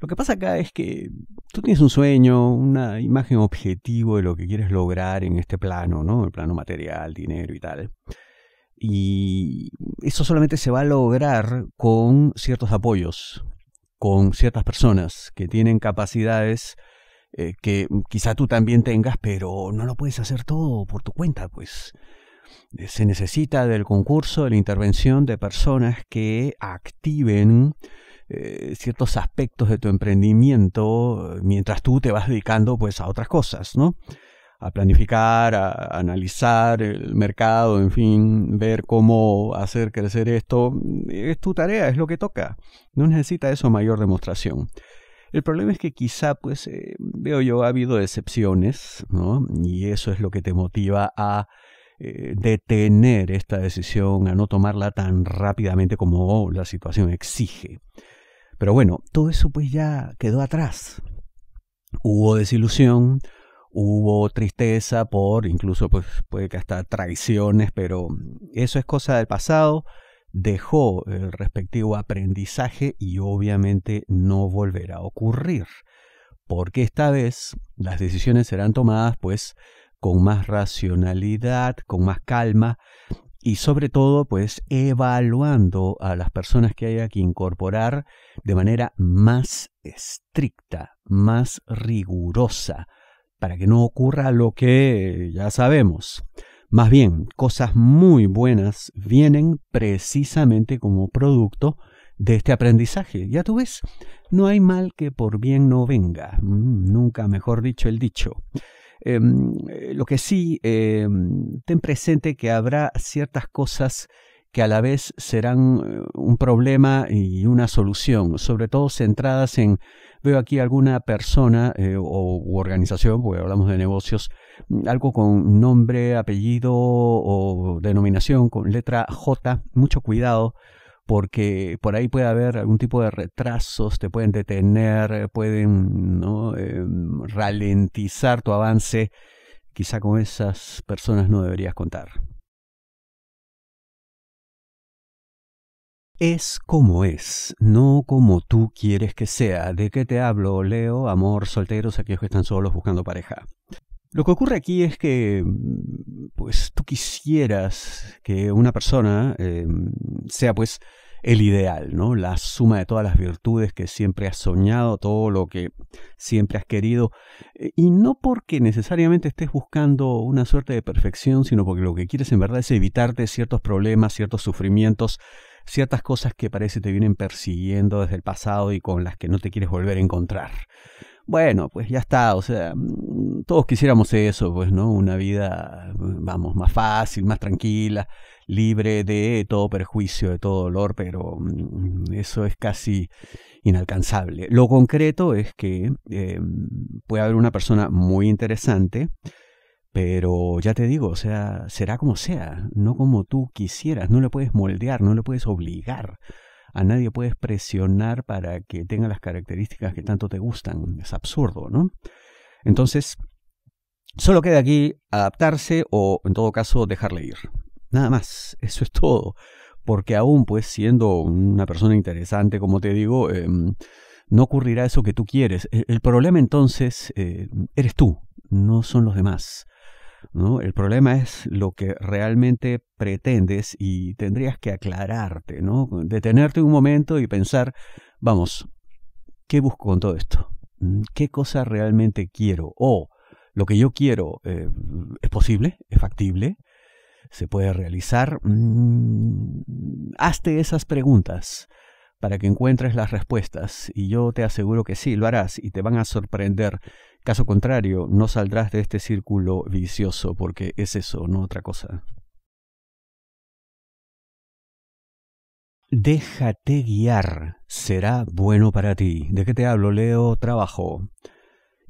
Lo que pasa acá es que tú tienes un sueño, una imagen objetivo de lo que quieres lograr en este plano, ¿no? El plano material, dinero y tal. Y eso solamente se va a lograr con ciertos apoyos, con ciertas personas que tienen capacidades eh, que quizá tú también tengas, pero no lo puedes hacer todo por tu cuenta, pues. Eh, se necesita del concurso, de la intervención de personas que activen eh, ciertos aspectos de tu emprendimiento eh, mientras tú te vas dedicando pues a otras cosas, ¿no? A planificar, a, analizar el mercado, en fin, ver cómo hacer crecer esto. Es tu tarea, es lo que toca. No necesita eso mayor demostración. El problema es que quizá, pues, veo yo, ha habido excepciones, ¿no? Y eso es lo que te motiva a eh, detener esta decisión, a no tomarla tan rápidamente como la situación exige. Pero bueno, todo eso pues ya quedó atrás. Hubo desilusión, hubo tristeza por incluso pues puede que hasta traiciones, pero eso es cosa del pasado dejó el respectivo aprendizaje y obviamente no volverá a ocurrir, porque esta vez las decisiones serán tomadas pues con más racionalidad, con más calma y sobre todo pues evaluando a las personas que haya que incorporar de manera más estricta, más rigurosa, para que no ocurra lo que ya sabemos. Más bien, cosas muy buenas vienen precisamente como producto de este aprendizaje. Ya tú ves, no hay mal que por bien no venga, mm, nunca mejor dicho el dicho. Em, eh, lo que sí, em, ten presente que habrá ciertas cosas que a la vez serán eh, un problema y una solución, sobre todo centradas en, veo aquí alguna persona eh, o u organización, porque hablamos de negocios, mm, algo con nombre, apellido o denominación, con letra J, mucho cuidado, porque por ahí puede haber algún tipo de retrasos, te pueden detener, pueden ¿no? Em, ralentizar tu avance. Quizá con esas personas no deberías contar. Es como es, no como tú quieres que sea. ¿De qué te hablo, Leo? Amor, solteros, aquellos que están solos buscando pareja. Lo que ocurre aquí es que, pues, tú quisieras que una persona em, sea, pues, el ideal, ¿no? La suma de todas las virtudes que siempre has soñado, todo lo que siempre has querido, eh, y no porque necesariamente estés buscando una suerte de perfección, sino porque lo que quieres en verdad es evitarte ciertos problemas, ciertos sufrimientos, ciertas cosas que parece te vienen persiguiendo desde el pasado y con las que no te quieres volver a encontrar. Bueno, pues ya está, o sea, mm, todos quisiéramos eso, pues, ¿no? Una vida, mm, vamos, más fácil, más tranquila, libre de todo perjuicio, de todo dolor, pero mm, eso es casi inalcanzable. Lo concreto es que em, puede haber una persona muy interesante, pero ya te digo, o sea, será como sea, no como tú quisieras, no le puedes moldear, no le puedes obligar. A nadie puedes presionar para que tenga las características que tanto te gustan. Es absurdo, ¿no? Entonces, solo queda aquí adaptarse o, en todo caso, dejarle ir. Nada más, eso es todo. Porque aún pues siendo una persona interesante, como te digo, em, no ocurrirá eso que tú quieres. E, el, problema entonces eh, eres tú, no son los demás. ¿no? El problema es lo que realmente pretendes y tendrías que aclararte, ¿no? Detenerte un momento y pensar, vamos, ¿qué busco con todo esto? Mm, ¿Qué cosa realmente quiero? ¿O lo que yo quiero eh, es posible? ¿Es factible? se puede realizar, mm, hazte esas preguntas para que encuentres las respuestas y yo te aseguro que sí, lo harás y te van a sorprender. Caso contrario, no saldrás de este círculo vicioso porque es eso, no otra cosa. Déjate guiar, será bueno para ti. ¿De qué te hablo? Leo trabajo.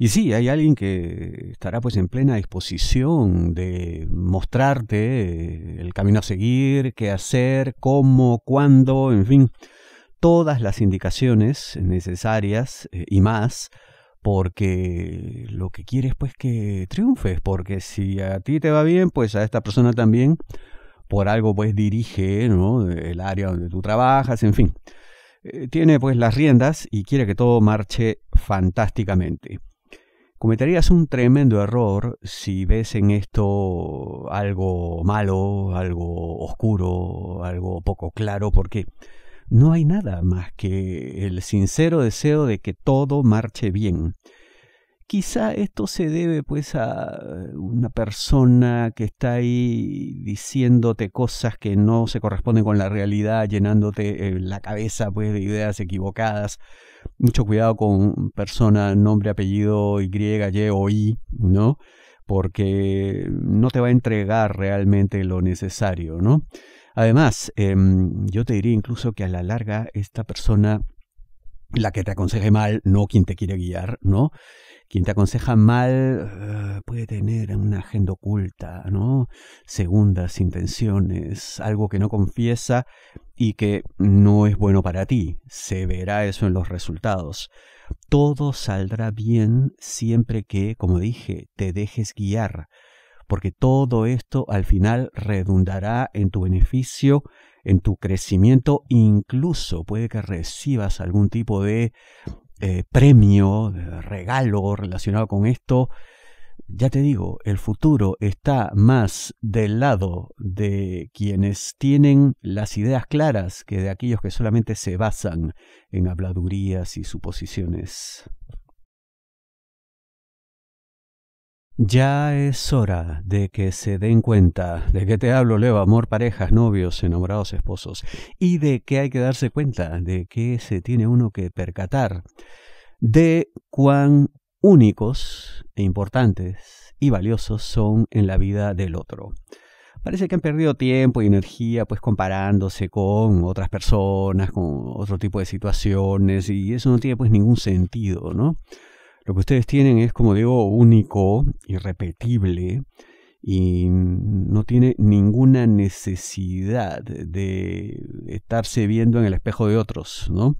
Y sí, hay alguien que estará pues en plena disposición de mostrarte eh, el camino a seguir, qué hacer, cómo, cuándo, en fin, todas las indicaciones necesarias eh, y más porque lo que quieres pues que triunfes, porque si a ti te va bien, pues a esta persona también, por algo pues dirige el área donde tú trabajas, en fin. Eh, tiene pues las riendas y quiere que todo marche fantásticamente. Cometerías un tremendo error si ves en esto algo malo, algo oscuro, algo poco claro, porque no hay nada más que el sincero deseo de que todo marche bien. Quizá esto se debe pues a eh, una persona que está ahí diciéndote cosas que no se corresponden con la realidad, llenándote eh, la cabeza pues de ideas equivocadas. Mucho cuidado con persona, nombre, apellido, Y, Y o I, ¿no? Porque no te va a entregar realmente lo necesario, ¿no? Además, em, yo te diría incluso que a la larga esta persona, la que te aconseje mal, no quien te quiere guiar, ¿no? Quien te aconseja mal eh, puede tener una agenda oculta, ¿no? Segundas intenciones, algo que no confiesa y que no es bueno para ti. Se verá eso en los resultados. Todo saldrá bien siempre que, como dije, te dejes guiar, porque todo esto al final redundará en tu beneficio en tu crecimiento, incluso puede que recibas algún tipo de eh, premio, regalo relacionado con esto, ya te digo, el futuro está más del lado de quienes tienen las ideas claras que de aquellos que solamente se basan en habladurías y suposiciones. Ya es hora de que se den cuenta de que te hablo, Leo, amor, parejas, novios, enamorados, esposos, y de que hay que darse cuenta, de que se tiene uno que percatar de cuán únicos e importantes y valiosos son en la vida del otro. Parece que han perdido tiempo y energía pues comparándose con otras personas, con otro tipo de situaciones y eso no tiene pues ningún sentido, ¿no? Lo que ustedes tienen es, como digo, único, irrepetible y no tiene ninguna necesidad de estarse viendo en el espejo de otros, ¿no?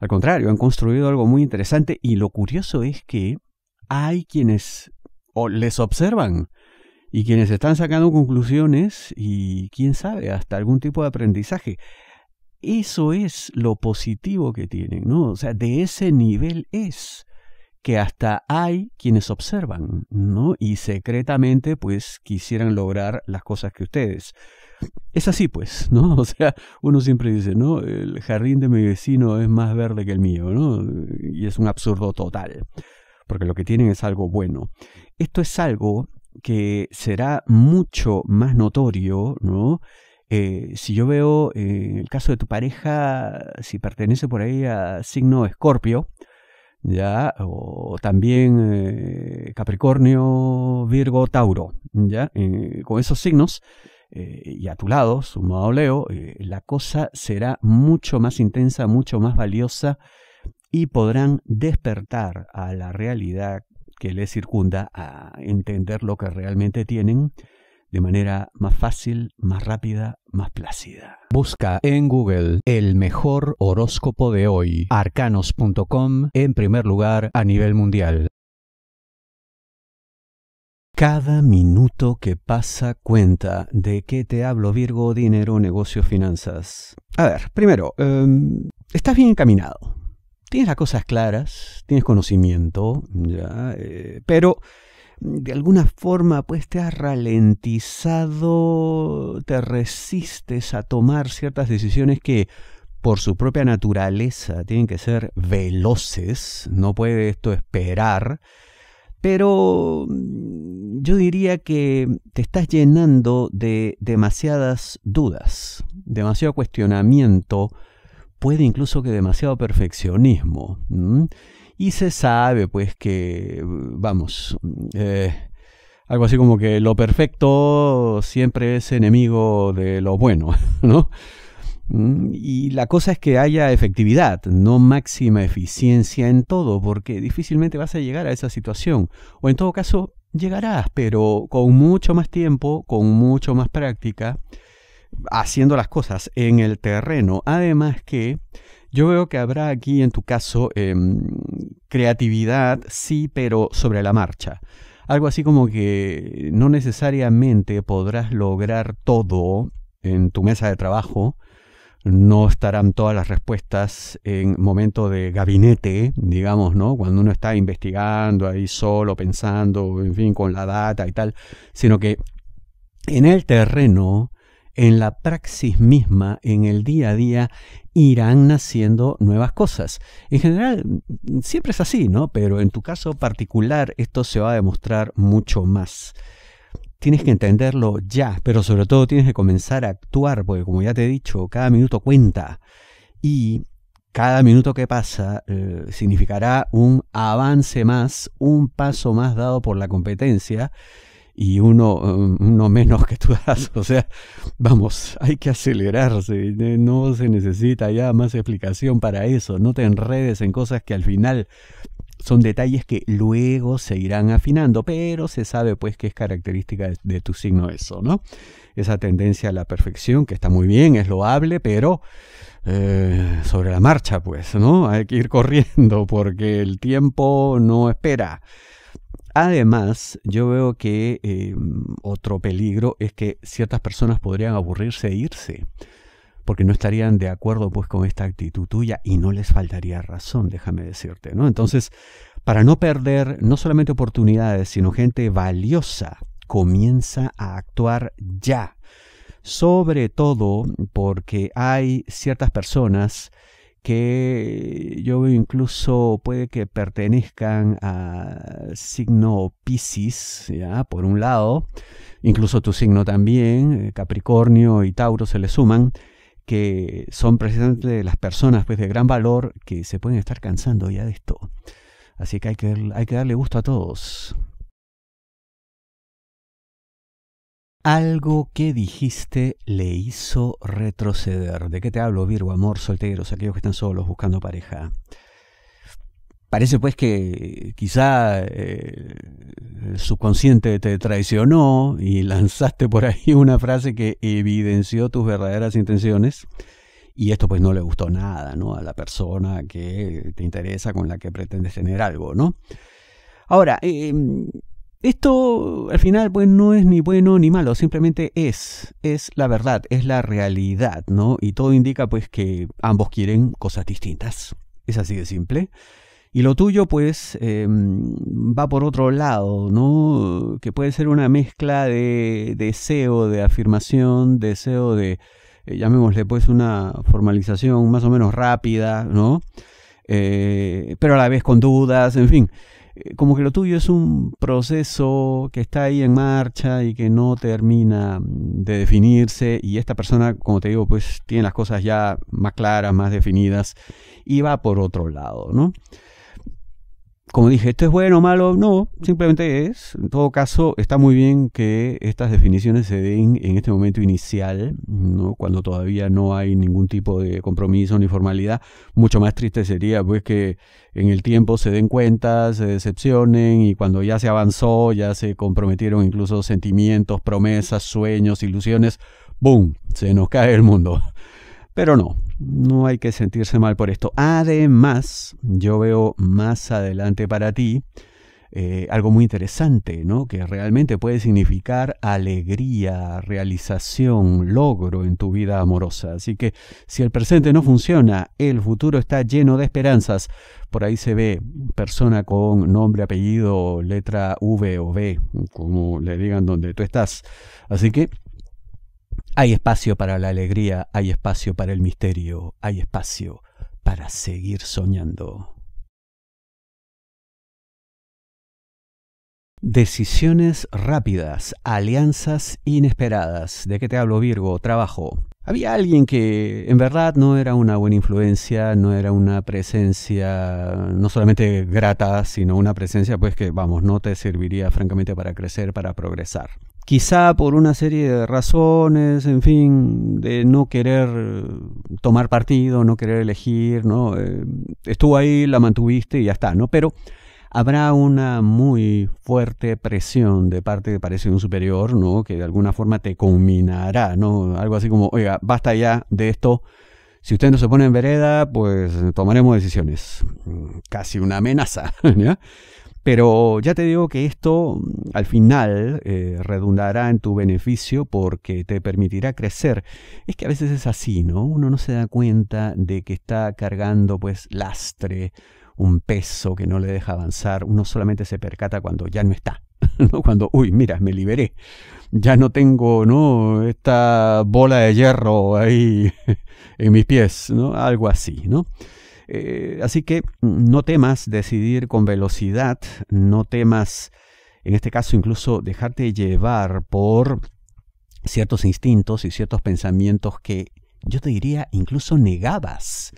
Al contrario, han construido algo muy interesante y lo curioso es que hay quienes o les observan y quienes están sacando conclusiones y quién sabe, hasta algún tipo de aprendizaje. Eso es lo positivo que tienen, ¿no? O sea, de ese nivel es que hasta hay quienes observan, ¿no? Y secretamente, pues, quisieran lograr las cosas que ustedes. Es así, pues, ¿no? O sea, uno siempre dice, ¿no? El jardín de mi vecino es más verde que el mío, ¿no? Y es un absurdo total, porque lo que tienen es algo bueno. Esto es algo que será mucho más notorio, ¿no? Eh, si yo veo eh, el caso de tu pareja, si pertenece por ahí a signo escorpio, ¿ya? O también eh, Capricornio, Virgo, Tauro, ¿ya? Eh, con esos signos eh, y a tu lado, sumado Leo, la cosa será mucho más intensa, mucho más valiosa y podrán despertar a la realidad que les circunda a entender lo que realmente tienen de manera más fácil, más rápida, más plácida. Busca en Google el mejor horóscopo de hoy, arcanos.com, en primer lugar a nivel mundial. Cada minuto que pasa cuenta. ¿De qué te hablo, Virgo? Dinero, negocios, finanzas. A ver, primero, em, estás bien encaminado. Tienes las cosas claras, tienes conocimiento, eh, pero de alguna forma pues te has ralentizado, te resistes a tomar ciertas decisiones que por su propia naturaleza tienen que ser veloces, no puede esto esperar, pero mm, yo diría que te estás llenando de demasiadas dudas, demasiado cuestionamiento, puede incluso que demasiado perfeccionismo. Y se sabe, pues, que, vamos, eh, algo así como que lo perfecto siempre es enemigo de lo bueno, ¿no? Mm, y la cosa es que haya efectividad, no máxima eficiencia en todo, porque difícilmente vas a llegar a esa situación. O en todo caso, llegarás, pero con mucho más tiempo, con mucho más práctica, haciendo las cosas en el terreno. Además que yo veo que habrá aquí, en tu caso, em, creatividad, sí, pero sobre la marcha. Algo así como que no necesariamente podrás lograr todo en tu mesa de trabajo, no estarán todas las respuestas en momento de gabinete, digamos, ¿no? Cuando uno está investigando ahí solo, pensando, en fin, con la data y tal, sino que en el terreno en la praxis misma, en el día a día, irán naciendo nuevas cosas. En general, siempre es así, ¿no? Pero en tu caso particular, esto se va a demostrar mucho más. Tienes que entenderlo ya, pero sobre todo tienes que comenzar a actuar, porque como ya te he dicho, cada minuto cuenta. Y cada minuto que pasa eh, significará un avance más, un paso más dado por la competencia y eh, uno, menos que tú das. O sea, vamos, hay que acelerarse, no se necesita ya más explicación para eso, no te enredes en cosas que al final son detalles que luego se irán afinando, pero se sabe pues que es característica de, tu signo eso, ¿no? Esa tendencia a la perfección, que está muy bien, es loable, pero eh, sobre la marcha, pues, ¿no? Hay que ir corriendo porque el tiempo no espera. Además, yo veo que em, otro peligro es que ciertas personas podrían aburrirse e irse, porque no estarían de acuerdo pues con esta actitud tuya y no les faltaría razón, déjame decirte, ¿no? Entonces, para no perder no solamente oportunidades, sino gente valiosa, comienza a actuar ya. Sobre todo porque hay ciertas personas que yo veo incluso puede que pertenezcan a signo Pisces, ¿ya? por un lado, incluso tu signo también, eh, Capricornio y Tauro se le suman, que son precisamente las personas pues, de gran valor que se pueden estar cansando ya de esto. Así que hay que, hay que darle gusto a todos. Algo que dijiste le hizo retroceder. ¿De qué te hablo, Virgo, amor, solteros, aquellos que están solos buscando pareja? Parece pues que quizá eh, el subconsciente te traicionó y lanzaste por ahí una frase que evidenció tus verdaderas intenciones y esto pues no le gustó nada, ¿no? A la persona que te interesa, con la que pretendes tener algo, ¿no? Ahora, em, esto al final pues no es ni bueno ni malo, simplemente es, es la verdad, es la realidad, ¿no? Y todo indica pues que ambos quieren cosas distintas, es así de simple. Y lo tuyo pues em, va por otro lado, ¿no? Que puede ser una mezcla de deseo, de afirmación, deseo de, eh, llamémosle pues una formalización más o menos rápida, ¿no? Eh, pero a la vez con dudas, en fin. Eh, como que lo tuyo es un proceso que está ahí en marcha y que no termina mm, de definirse y esta persona, como te digo, pues tiene las cosas ya más claras, más definidas y va por otro lado, ¿no? como dije, ¿esto es bueno o malo? No, simplemente es. En todo caso, está muy bien que estas definiciones se den en este momento inicial, ¿no? cuando todavía no hay ningún tipo de compromiso ni formalidad. Mucho más triste sería pues que en el tiempo se den cuenta, se decepcionen y cuando ya se avanzó, ya se comprometieron incluso sentimientos, promesas, sueños, ilusiones, ¡boom! Se nos cae el mundo. Pero no, no hay que sentirse mal por esto. Además, yo veo más adelante para ti eh, algo muy interesante, ¿no? Que realmente puede significar alegría, realización, logro en tu vida amorosa. Así que si el presente no funciona, el futuro está lleno de esperanzas. Por ahí se ve persona con nombre, apellido, letra V o B, como le digan donde tú estás. Así que hay espacio para la alegría, hay espacio para el misterio, hay espacio para seguir soñando. Decisiones rápidas, alianzas inesperadas. ¿De qué te hablo Virgo? Trabajo. Había alguien que en verdad no era una buena influencia, no era una presencia no solamente grata, sino una presencia pues que vamos, no te serviría francamente para crecer, para progresar quizá por una serie de razones, en fin, de no querer eh, tomar partido, no querer elegir, ¿no? Eh, estuvo ahí, la mantuviste y ya está, ¿no? Pero habrá una muy fuerte presión de parte, parece, de un superior, ¿no? Que de alguna forma te combinará, ¿no? Algo así como, oiga, basta ya de esto. Si usted no se pone en vereda, pues tomaremos decisiones. Mm, casi una amenaza, ¿ya? Pero ya te digo que esto mm, al final eh, redundará en tu beneficio porque te permitirá crecer. Es que a veces es así, ¿no? Uno no se da cuenta de que está cargando pues lastre, un peso que no le deja avanzar. Uno solamente se percata cuando ya no está. ¿no? Cuando, uy, mira, me liberé. Ya no tengo, ¿no? Esta bola de hierro ahí en mis pies, ¿no? Algo así, ¿no? Eh, así que no temas decidir con velocidad, no temas, en este caso incluso dejarte llevar por ciertos instintos y ciertos pensamientos que yo te diría incluso negabas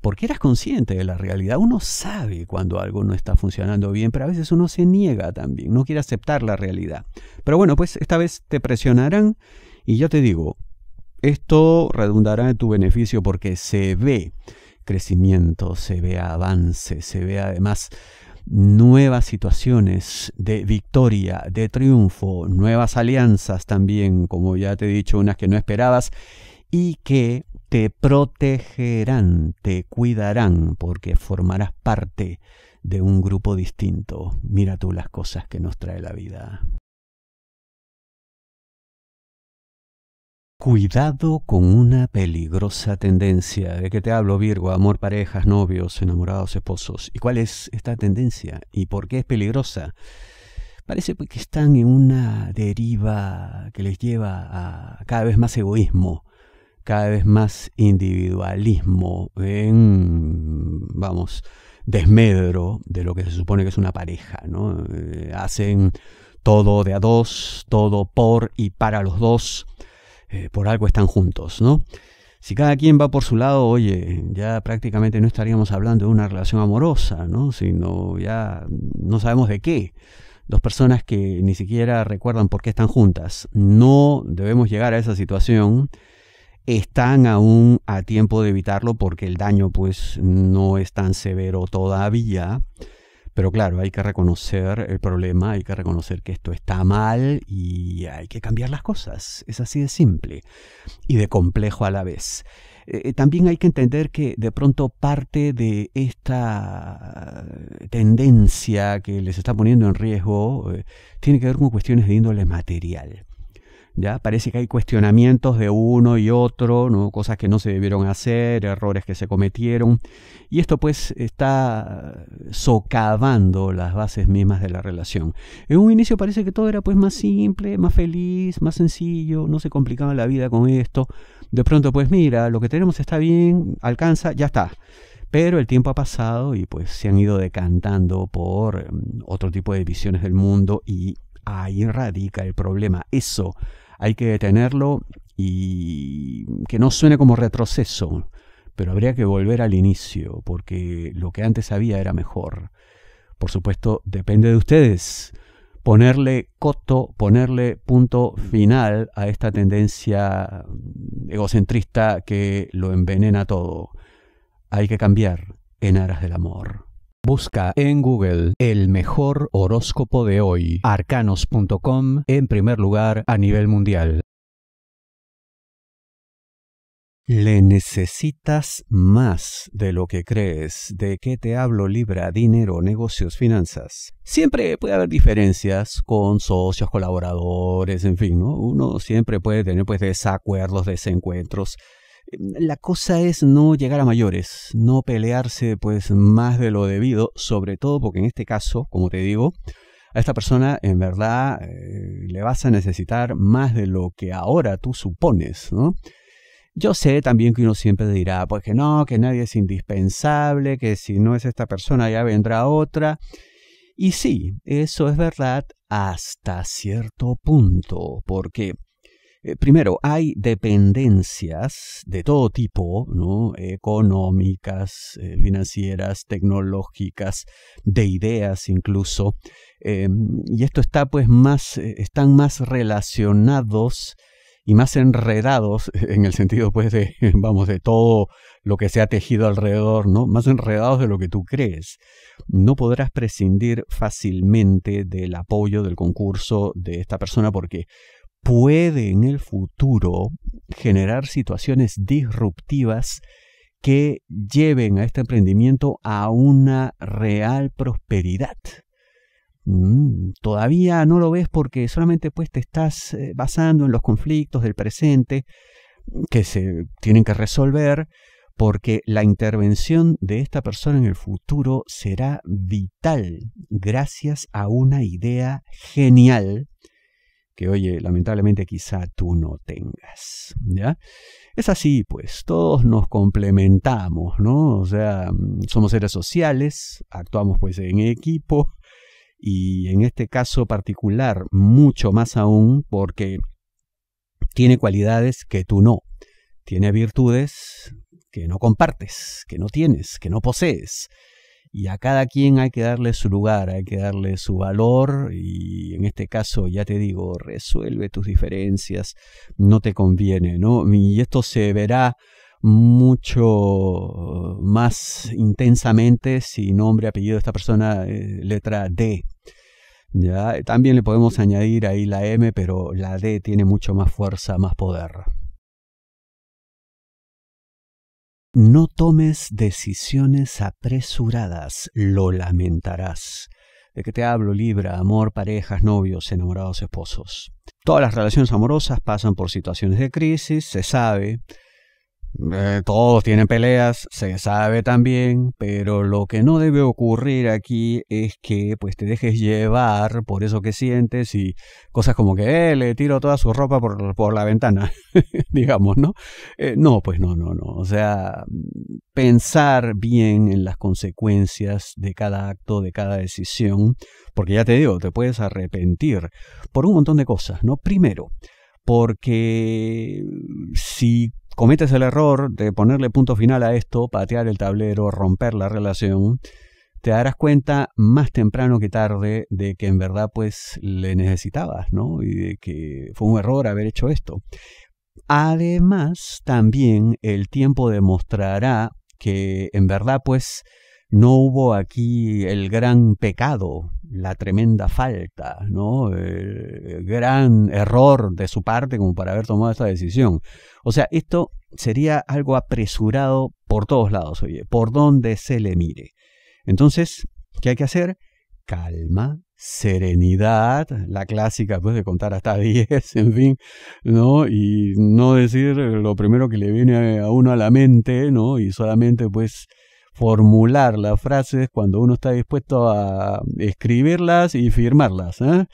porque eras consciente de la realidad. Uno sabe cuando algo no está funcionando bien, pero a veces uno se niega también, no quiere aceptar la realidad. Pero bueno, pues esta vez te presionarán y yo te digo, esto redundará en tu beneficio porque se ve crecimiento, se ve avance, se ve además nuevas situaciones de victoria, de triunfo, nuevas alianzas también, como ya te he dicho, unas que no esperabas y que te protegerán, te cuidarán, porque formarás parte de un grupo distinto. Mira tú las cosas que nos trae la vida. Cuidado con una peligrosa tendencia. ¿De qué te hablo, Virgo? Amor, parejas, novios, enamorados, esposos. ¿Y cuál es esta tendencia? ¿Y por qué es peligrosa? Parece que están en una deriva que les lleva a cada vez más egoísmo, cada vez más individualismo, en, vamos, desmedro de lo que se supone que es una pareja, ¿no? Eh, hacen todo de a dos, todo por y para los dos eh, por algo están juntos, ¿no? Si cada quien va por su lado, oye, ya prácticamente no estaríamos hablando de una relación amorosa, ¿no? Sino ya no sabemos de qué. Dos personas que ni siquiera recuerdan por qué están juntas. No debemos llegar a esa situación. Están aún a tiempo de evitarlo porque el daño pues no es tan severo todavía. Pero claro, hay que reconocer el problema, hay que reconocer que esto está mal y hay que cambiar las cosas. Es así de simple y de complejo a la vez. Eh, eh, también hay que entender que de pronto parte de esta tendencia que les está poniendo en riesgo eh, tiene que ver con cuestiones de índole material. ¿ya? Parece que hay cuestionamientos de uno y otro, ¿no? cosas que no se debieron hacer, errores que se cometieron, y esto pues está socavando las bases mismas de la relación. En un inicio parece que todo era pues más simple, más feliz, más sencillo, no se complicaba la vida con esto, de pronto pues mira, lo que tenemos está bien, alcanza, ya está. Pero el tiempo ha pasado y pues se han ido decantando por mm, otro tipo de visiones del mundo y Ahí radica el problema. Eso hay que detenerlo y que no suene como retroceso, pero habría que volver al inicio, porque lo que antes había era mejor. Por supuesto, depende de ustedes ponerle coto, ponerle punto final a esta tendencia egocentrista que lo envenena todo. Hay que cambiar en aras del amor. Busca en Google el mejor horóscopo de hoy, arcanos.com, en primer lugar a nivel mundial. Le necesitas más de lo que crees. ¿De qué te hablo? Libra, dinero, negocios, finanzas. Siempre puede haber diferencias con socios, colaboradores, en fin, ¿no? Uno siempre puede tener pues desacuerdos, desencuentros. La cosa es no llegar a mayores, no pelearse pues más de lo debido, sobre todo porque en este caso, como te digo, a esta persona en verdad eh, le vas a necesitar más de lo que ahora tú supones, Yo sé también que uno siempre dirá, pues que no, que nadie es indispensable, que si no es esta persona ya vendrá otra. Y sí, eso es verdad hasta cierto punto, porque eh, primero, hay dependencias de todo tipo, económicas, eh, financieras, tecnológicas, de ideas incluso. Em, y esto está pues más, eh, están más relacionados y más enredados en el sentido pues de vamos de todo lo que se ha tejido alrededor, ¿no? Más enredados de lo que tú crees. No podrás prescindir fácilmente del apoyo del concurso de esta persona porque puede en el futuro generar situaciones disruptivas que lleven a este emprendimiento a una real prosperidad. Mm, todavía no lo ves porque solamente pues te estás eh, basando en los conflictos del presente que se tienen que resolver porque la intervención de esta persona en el futuro será vital gracias a una idea genial que, oye, lamentablemente quizá tú no tengas. ¿Ya? Es así, pues, todos nos complementamos, ¿no? O sea, somos seres sociales, actuamos pues en equipo y en este caso particular mucho más aún porque tiene cualidades que tú no, tiene virtudes que no compartes, que no tienes, que no posees y a cada quien hay que darle su lugar, hay que darle su valor y en este caso ya te digo, resuelve tus diferencias, no te conviene, ¿no? Y esto se verá mucho más intensamente si nombre, apellido de esta persona, eh, letra D. ¿ya? También le podemos añadir ahí la M, pero la D tiene mucho más fuerza, más poder. No tomes decisiones apresuradas, lo lamentarás. ¿De que te hablo, Libra? Amor, parejas, novios, enamorados, esposos. Todas las relaciones amorosas pasan por situaciones de crisis, se sabe. Eh, todos tienen peleas, se sabe también, pero lo que no debe ocurrir aquí es que pues te dejes llevar por eso que sientes y cosas como que eh, le tiro toda su ropa por, la ventana, digamos, ¿no? Eh, no, pues no, no, no. O sea, pensar bien en las consecuencias de cada acto, de cada decisión, porque ya te digo, te puedes arrepentir por un montón de cosas, ¿no? Primero, porque si cometes el error de ponerle punto final a esto, patear el tablero, romper la relación, te darás cuenta más temprano que tarde de que en verdad pues le necesitabas, ¿no? Y de que fue un error haber hecho esto. Además, también el tiempo demostrará que en verdad pues no hubo aquí el gran pecado, la tremenda falta, ¿no? El eh, gran error de su parte como para haber tomado esta decisión. O sea, esto sería algo apresurado por todos lados, oye, por donde se le mire. Entonces, ¿qué hay que hacer? Calma, serenidad, la clásica, pues de contar hasta 10, en fin, ¿no? Y no decir lo primero que le viene a uno a la mente, ¿no? Y solamente, pues, formular las frases cuando uno está dispuesto a escribirlas y firmarlas. ¿eh?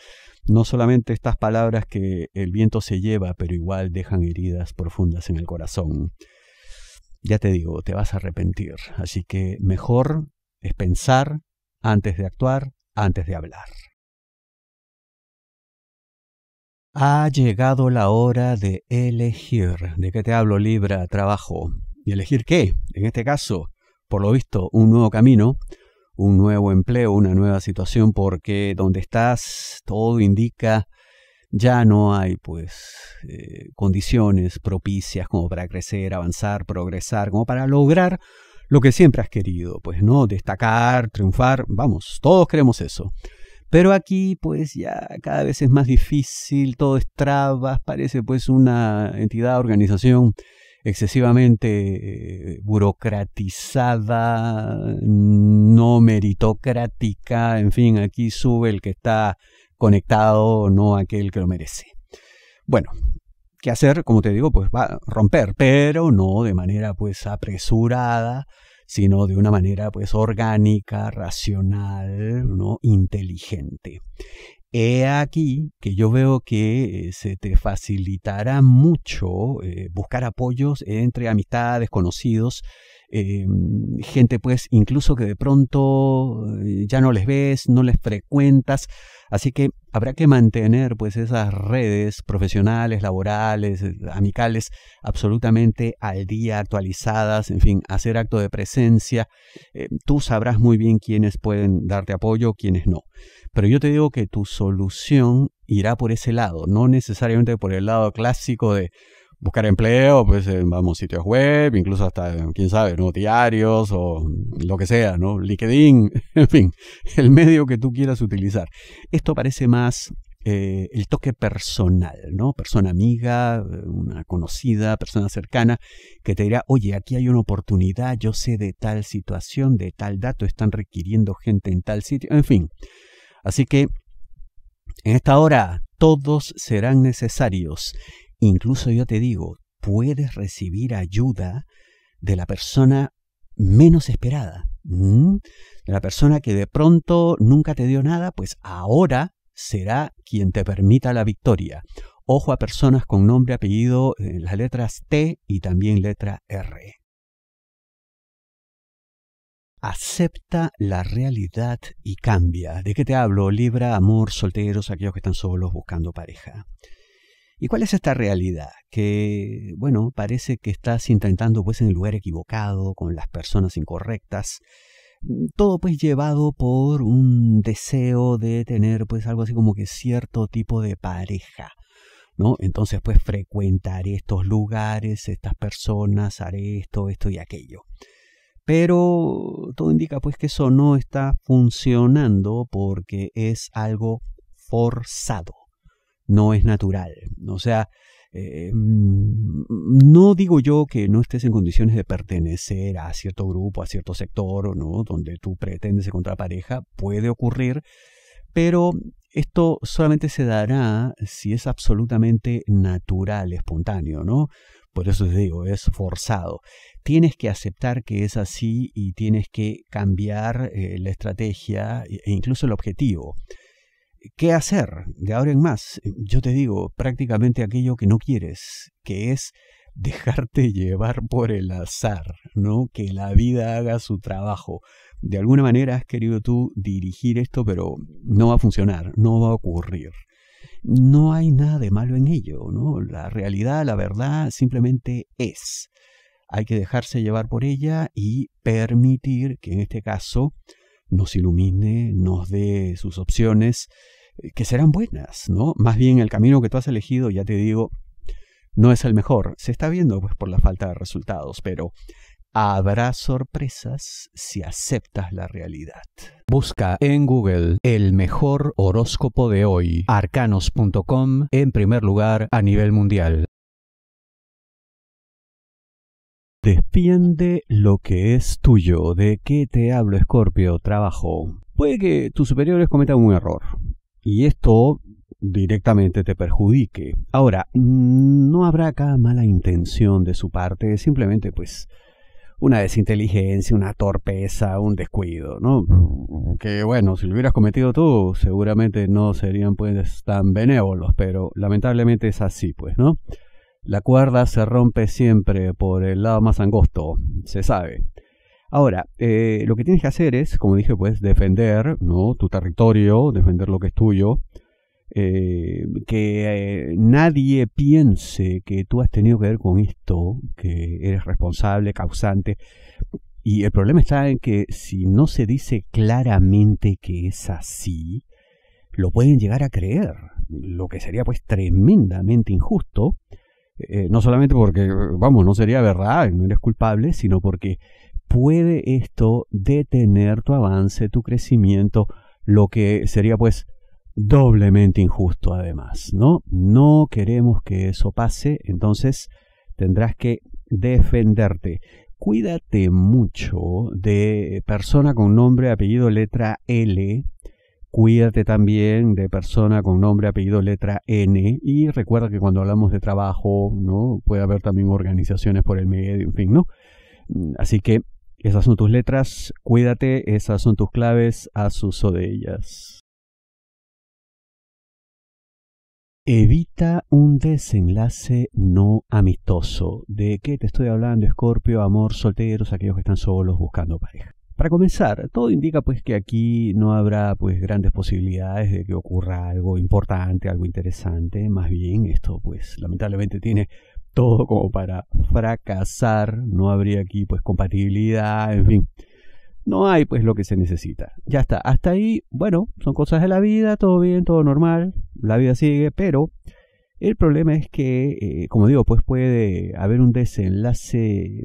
No solamente estas palabras que el viento se lleva, pero igual dejan heridas profundas en el corazón. Ya te digo, te vas a arrepentir. Así que mejor es pensar antes de actuar, antes de hablar. Ha llegado la hora de elegir. ¿De qué te hablo, Libra? Trabajo. ¿Y elegir qué? En este caso, por lo visto, un nuevo camino, un nuevo empleo, una nueva situación, porque donde estás todo indica ya no hay pues eh, condiciones propicias como para crecer, avanzar, progresar, como para lograr lo que siempre has querido, pues no, destacar, triunfar, vamos, todos queremos eso. Pero aquí pues ya cada vez es más difícil, todo es trabas, parece pues una entidad, organización excesivamente eh, burocratizada, no meritocrática, en fin, aquí sube el que está conectado, no aquel que lo merece. Bueno, ¿qué hacer? Como te digo, pues va a romper, pero no de manera pues apresurada, sino de una manera pues orgánica, racional, ¿no? inteligente. He aquí que yo veo que eh, se te facilitará mucho eh, buscar apoyos entre amistades, conocidos, eh, gente pues incluso que de pronto eh, ya no les ves, no les frecuentas, así que habrá que mantener pues esas redes profesionales, laborales, eh, amicales, absolutamente al día, actualizadas, en fin, hacer acto de presencia. tú sabrás muy bien quiénes pueden darte apoyo, quiénes no. Pero yo te digo que tu solución irá por ese lado, no necesariamente por el lado clásico de buscar empleo, pues eh, vamos, sitios web, incluso hasta, quién sabe, ¿no? diarios o lo que sea, ¿no? LinkedIn, en fin, el medio que tú quieras utilizar. Esto parece más eh, el toque personal, ¿no? Persona amiga, una conocida, persona cercana, que te dirá, oye, aquí hay una oportunidad, yo sé de tal situación, de tal dato, están requiriendo gente en tal sitio, en fin. Así que en esta hora todos serán necesarios Incluso yo te digo, puedes recibir ayuda de la persona menos esperada. De la persona que de pronto nunca te dio nada, pues ahora será quien te permita la victoria. Ojo a personas con nombre, apellido, eh, las letras T y también letra R. Acepta la realidad y cambia. ¿De qué te hablo? Libra, amor, solteros, aquellos que están solos buscando pareja. ¿Y cuál es esta realidad? Que, bueno, parece que estás intentando pues en el lugar equivocado, con las personas incorrectas, todo pues llevado por un deseo de tener pues algo así como que cierto tipo de pareja. ¿No? Entonces pues frecuentaré estos lugares, estas personas, haré esto, esto y aquello. Pero todo indica pues que eso no está funcionando porque es algo forzado no es natural. O sea, eh, mm, no digo yo que no estés en condiciones de pertenecer a cierto grupo, a cierto sector, ¿no? Donde tú pretendes encontrar pareja, puede ocurrir, pero esto solamente se dará si es absolutamente natural, espontáneo, ¿no? Por eso te digo, es forzado. Tienes que aceptar que es así y tienes que cambiar eh, la estrategia e incluso el objetivo qué hacer de ahora en más. Yo te digo prácticamente aquello que no quieres, que es dejarte llevar por el azar, ¿no? Que la vida haga su trabajo. De alguna manera has querido tú dirigir esto, pero no va a funcionar, no va a ocurrir. No hay nada de malo en ello, ¿no? La realidad, la verdad, simplemente es. Hay que dejarse llevar por ella y permitir que en este caso nos ilumine, nos dé sus opciones que serán buenas, ¿no? Más bien el camino que tú has elegido, ya te digo, no es el mejor. Se está viendo pues por la falta de resultados, pero habrá sorpresas si aceptas la realidad. Busca en Google el mejor horóscopo de hoy, arcanos.com, en primer lugar a nivel mundial. Defiende lo que es tuyo. ¿De qué te hablo, Escorpio? Trabajo. Puede que tus superiores cometan un error y esto directamente te perjudique. Ahora, mm, no habrá acá mala intención de su parte, simplemente pues una desinteligencia, una torpeza, un descuido, ¿no? Que bueno, si lo hubieras cometido tú, seguramente no serían pues tan benévolos, pero lamentablemente es así, pues, ¿no? La cuerda se rompe siempre por el lado más angosto, se sabe. Ahora, eh, lo que tienes que hacer es, como dije, pues defender ¿no? tu territorio, defender lo que es tuyo. Eh, que eh, nadie piense que tú has tenido que ver con esto, que eres responsable, causante. Y el problema está en que si no se dice claramente que es así, lo pueden llegar a creer, lo que sería pues tremendamente injusto. Eh, no solamente porque, vamos, no sería verdad, no eres culpable, sino porque puede esto detener tu avance, tu crecimiento, lo que sería pues doblemente injusto además, ¿no? No queremos que eso pase, entonces tendrás que defenderte. Cuídate mucho de persona con nombre, apellido, letra L. Cuídate también de persona con nombre, apellido, letra N. Y recuerda que cuando hablamos de trabajo, ¿no? Puede haber también organizaciones por el medio, en fin, ¿no? Así que esas son tus letras, cuídate, esas son tus claves, haz uso de ellas. Evita un desenlace no amistoso. ¿De qué te estoy hablando, Escorpio? Amor, solteros, aquellos que están solos buscando pareja. Para comenzar, todo indica pues que aquí no habrá pues grandes posibilidades de que ocurra algo importante, algo interesante, más bien esto pues lamentablemente tiene todo como para fracasar, no habría aquí pues compatibilidad, en fin. No hay pues lo que se necesita. Ya está, hasta ahí, bueno, son cosas de la vida, todo bien, todo normal, la vida sigue, pero el problema es que, eh, como digo, pues puede haber un desenlace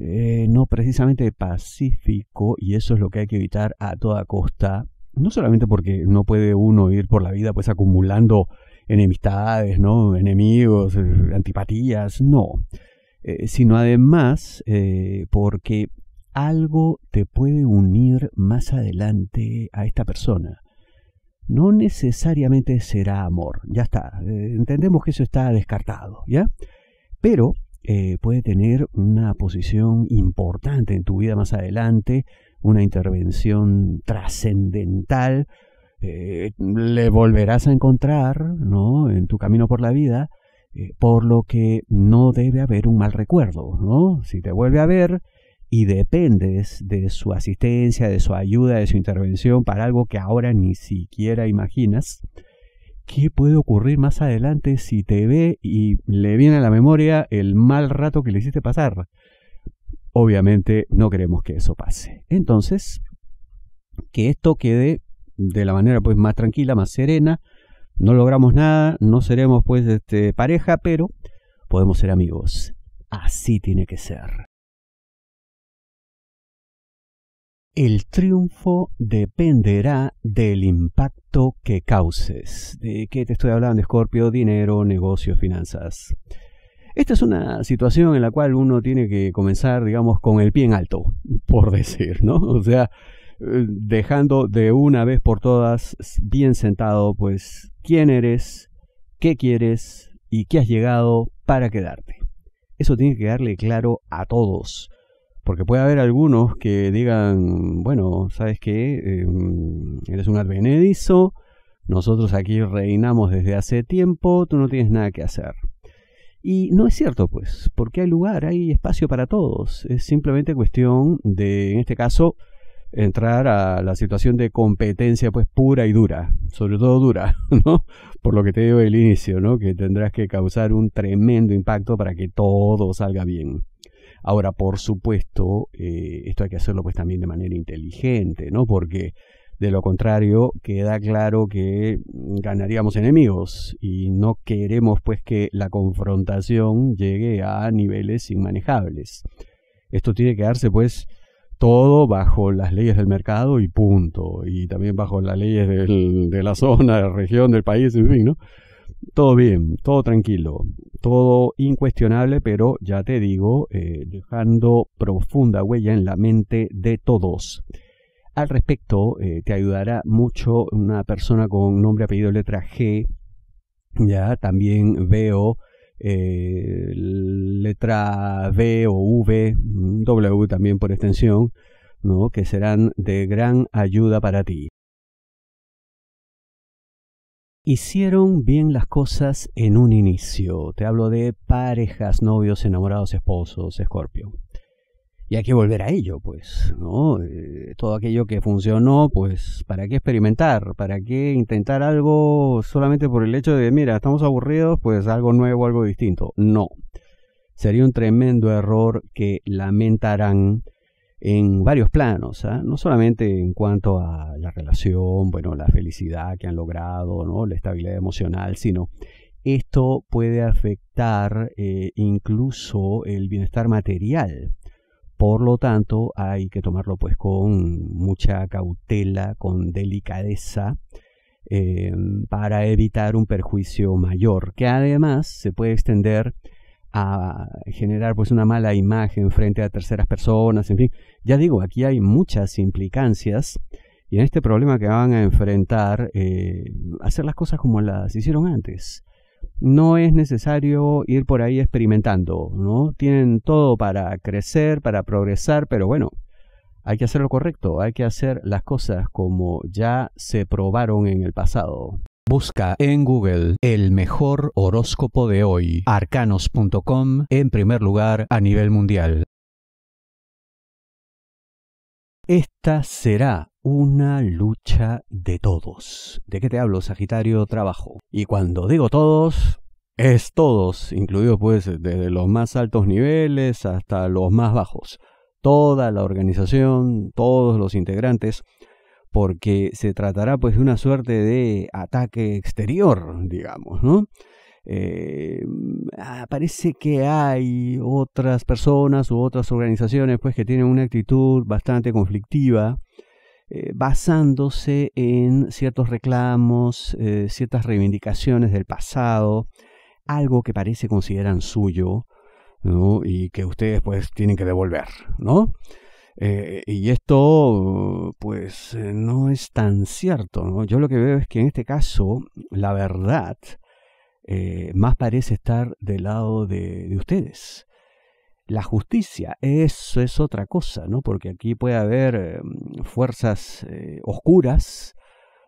eh, no precisamente pacífico y eso es lo que hay que evitar a toda costa. No solamente porque no puede uno ir por la vida pues acumulando enemistades, ¿no? enemigos, eh, antipatías, no, eh, sino además eh, porque algo te puede unir más adelante a esta persona. No necesariamente será amor, ya está, entendemos que eso está descartado, ¿ya? Pero puede tener una posición importante en tu vida más adelante, una intervención trascendental eh, le volverás a encontrar, ¿no? En tu camino por la vida, eh, por lo que no debe haber un mal recuerdo, ¿no? Si te vuelve a ver y dependes de su asistencia, de su ayuda, de su intervención para algo que ahora ni siquiera imaginas, ¿qué puede ocurrir más adelante si te ve y le viene a la memoria el mal rato que le hiciste pasar? Obviamente no queremos que eso pase. Entonces, que esto quede de la manera pues más tranquila, más serena. No logramos nada, no seremos pues este, pareja, pero podemos ser amigos. Así tiene que ser. El triunfo dependerá del impacto que causes. ¿De qué te estoy hablando, Scorpio? Dinero, negocios, finanzas. Esta es una situación en la cual uno tiene que comenzar, digamos, con el pie en alto, por decir, ¿no? O sea, dejando de una vez por todas bien sentado, pues, quién eres, qué quieres y qué has llegado para quedarte. Eso tiene que darle claro a todos. Porque puede haber algunos que digan, bueno, ¿sabes que em, eres un advenedizo, nosotros aquí reinamos desde hace tiempo, tú no tienes nada que hacer. Y no es cierto, pues, porque hay lugar, hay espacio para todos. Es simplemente cuestión de, en este caso, entrar a la situación de competencia pues pura y dura, sobre todo dura, ¿no? Por lo que te digo al inicio, ¿no? Que tendrás que causar un tremendo impacto para que todo salga bien. Ahora, por supuesto, eh, esto hay que hacerlo pues también de manera inteligente, ¿no? Porque de lo contrario, queda claro que ganaríamos enemigos y no queremos pues que la confrontación llegue a niveles inmanejables. Esto tiene que darse pues todo bajo las leyes del mercado y punto, y también bajo las leyes de la zona, de la región, del país, en fin, ¿no? Todo bien, todo tranquilo, todo incuestionable, pero ya te digo, eh, dejando profunda huella en la mente de todos. Al respecto, eh, te ayudará mucho una persona con nombre, apellido, letra G. Ya también veo eh, letra V o V, mm, W también por extensión, ¿no? que serán de gran ayuda para ti. Hicieron bien las cosas en un inicio. Te hablo de parejas, novios, enamorados, esposos, escorpio y hay que volver a ello, pues, ¿no? Eh, todo aquello que funcionó, pues, ¿para qué experimentar? ¿Para qué intentar algo solamente por el hecho de, mira, estamos aburridos, pues algo nuevo, algo distinto? No. Sería un tremendo error que lamentarán en varios planos, ¿ah? no solamente en cuanto a la relación, bueno, la felicidad que han logrado, ¿no? la estabilidad emocional, sino esto puede afectar eh, incluso el bienestar material por lo tanto, hay que tomarlo pues con mucha cautela, con delicadeza, eh, para evitar un perjuicio mayor, que además se puede extender a generar pues una mala imagen frente a terceras personas, en fin, ya digo, aquí hay muchas implicancias y en este problema que van a enfrentar, eh, hacer las cosas como las hicieron antes no es necesario ir por ahí experimentando, ¿no? Tienen todo para crecer, para progresar, pero bueno, hay que hacer lo correcto, hay que hacer las cosas como ya se probaron en el pasado. Busca en Google el mejor horóscopo de hoy, arcanos.com, en primer lugar a nivel mundial. Esta será una lucha de todos. ¿De qué te hablo, Sagitario? Trabajo. Y cuando digo todos, es todos, incluidos pues desde los más altos niveles hasta los más bajos. Toda la organización, todos los integrantes, porque se tratará pues de una suerte de ataque exterior, digamos, ¿no? Eh, parece que hay otras personas u otras organizaciones pues que tienen una actitud bastante conflictiva eh, basándose en ciertos reclamos, eh, ciertas reivindicaciones del pasado, algo que parece consideran suyo y que ustedes pues tienen que devolver, ¿no? Eh, y esto pues no es tan cierto, ¿no? Yo lo que veo es que en este caso la verdad más parece estar del lado de ustedes. La justicia, eso es otra cosa, ¿no? Porque aquí puede haber em, fuerzas eh, oscuras,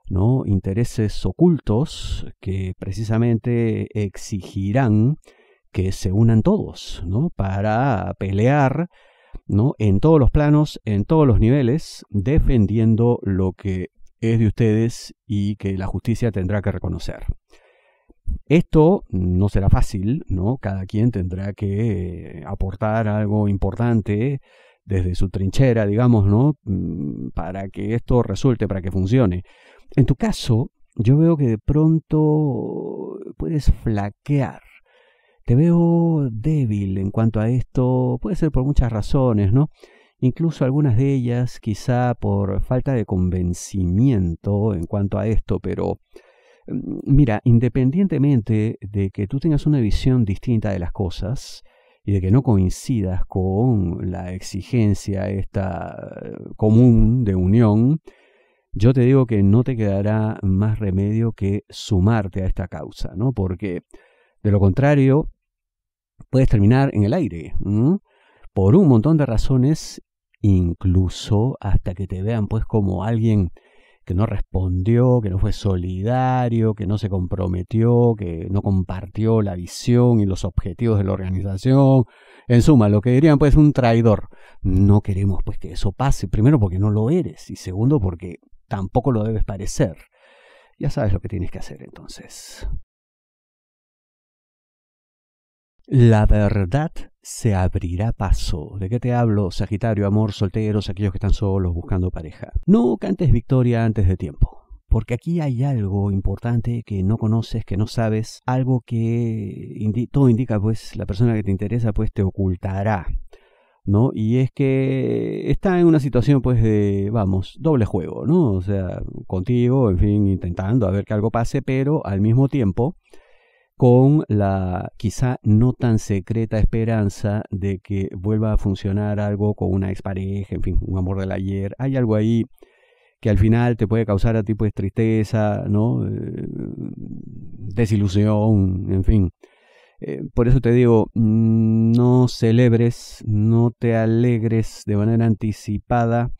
¿no? Intereses ocultos que precisamente exigirán que se unan todos, ¿no? Para pelear, En todos los planos, en todos los niveles, defendiendo lo que es de ustedes y que la justicia tendrá que reconocer. Esto no será fácil, ¿no? Cada quien tendrá que eh, aportar algo importante desde su trinchera, digamos, ¿no? Mm, para que esto resulte, para que funcione. En tu caso, yo veo que de pronto puedes flaquear. Te veo débil en cuanto a esto, puede ser por muchas razones, ¿no? Incluso algunas de ellas quizá por falta de convencimiento en cuanto a esto, pero Mm, mira, independientemente de que tú tengas una visión distinta de las cosas y de que no coincidas con la exigencia esta eh, común de unión, yo te digo que no te quedará más remedio que sumarte a esta causa, ¿no? Porque de lo contrario puedes terminar en el aire, por un montón de razones, incluso hasta que te vean pues como alguien que no respondió, que no fue solidario, que no se comprometió, que no compartió la visión y los objetivos de la organización. En suma, lo que dirían pues un traidor. No queremos pues que eso pase, primero porque no lo eres y segundo porque tampoco lo debes parecer. Ya sabes lo que tienes que hacer entonces. La verdad se abrirá paso. ¿De qué te hablo, Sagitario, amor, solteros, aquellos que están solos buscando pareja? No cantes victoria antes de tiempo. Porque aquí hay algo importante que no conoces, que no sabes, algo que todo indica, pues la persona que te interesa, pues te ocultará, ¿no? Y es que está en una situación, pues, de, vamos, doble juego, ¿no? O sea, contigo, en fin, intentando a ver que algo pase, pero al mismo tiempo con la quizá no tan secreta esperanza de que vuelva a funcionar algo con una expareja, en fin, un amor del ayer. Hay algo ahí que al final te puede causar a ti pues tristeza, ¿no? Eh, desilusión, en fin. Eh, por eso te digo, mm, no celebres, no te alegres de manera anticipada.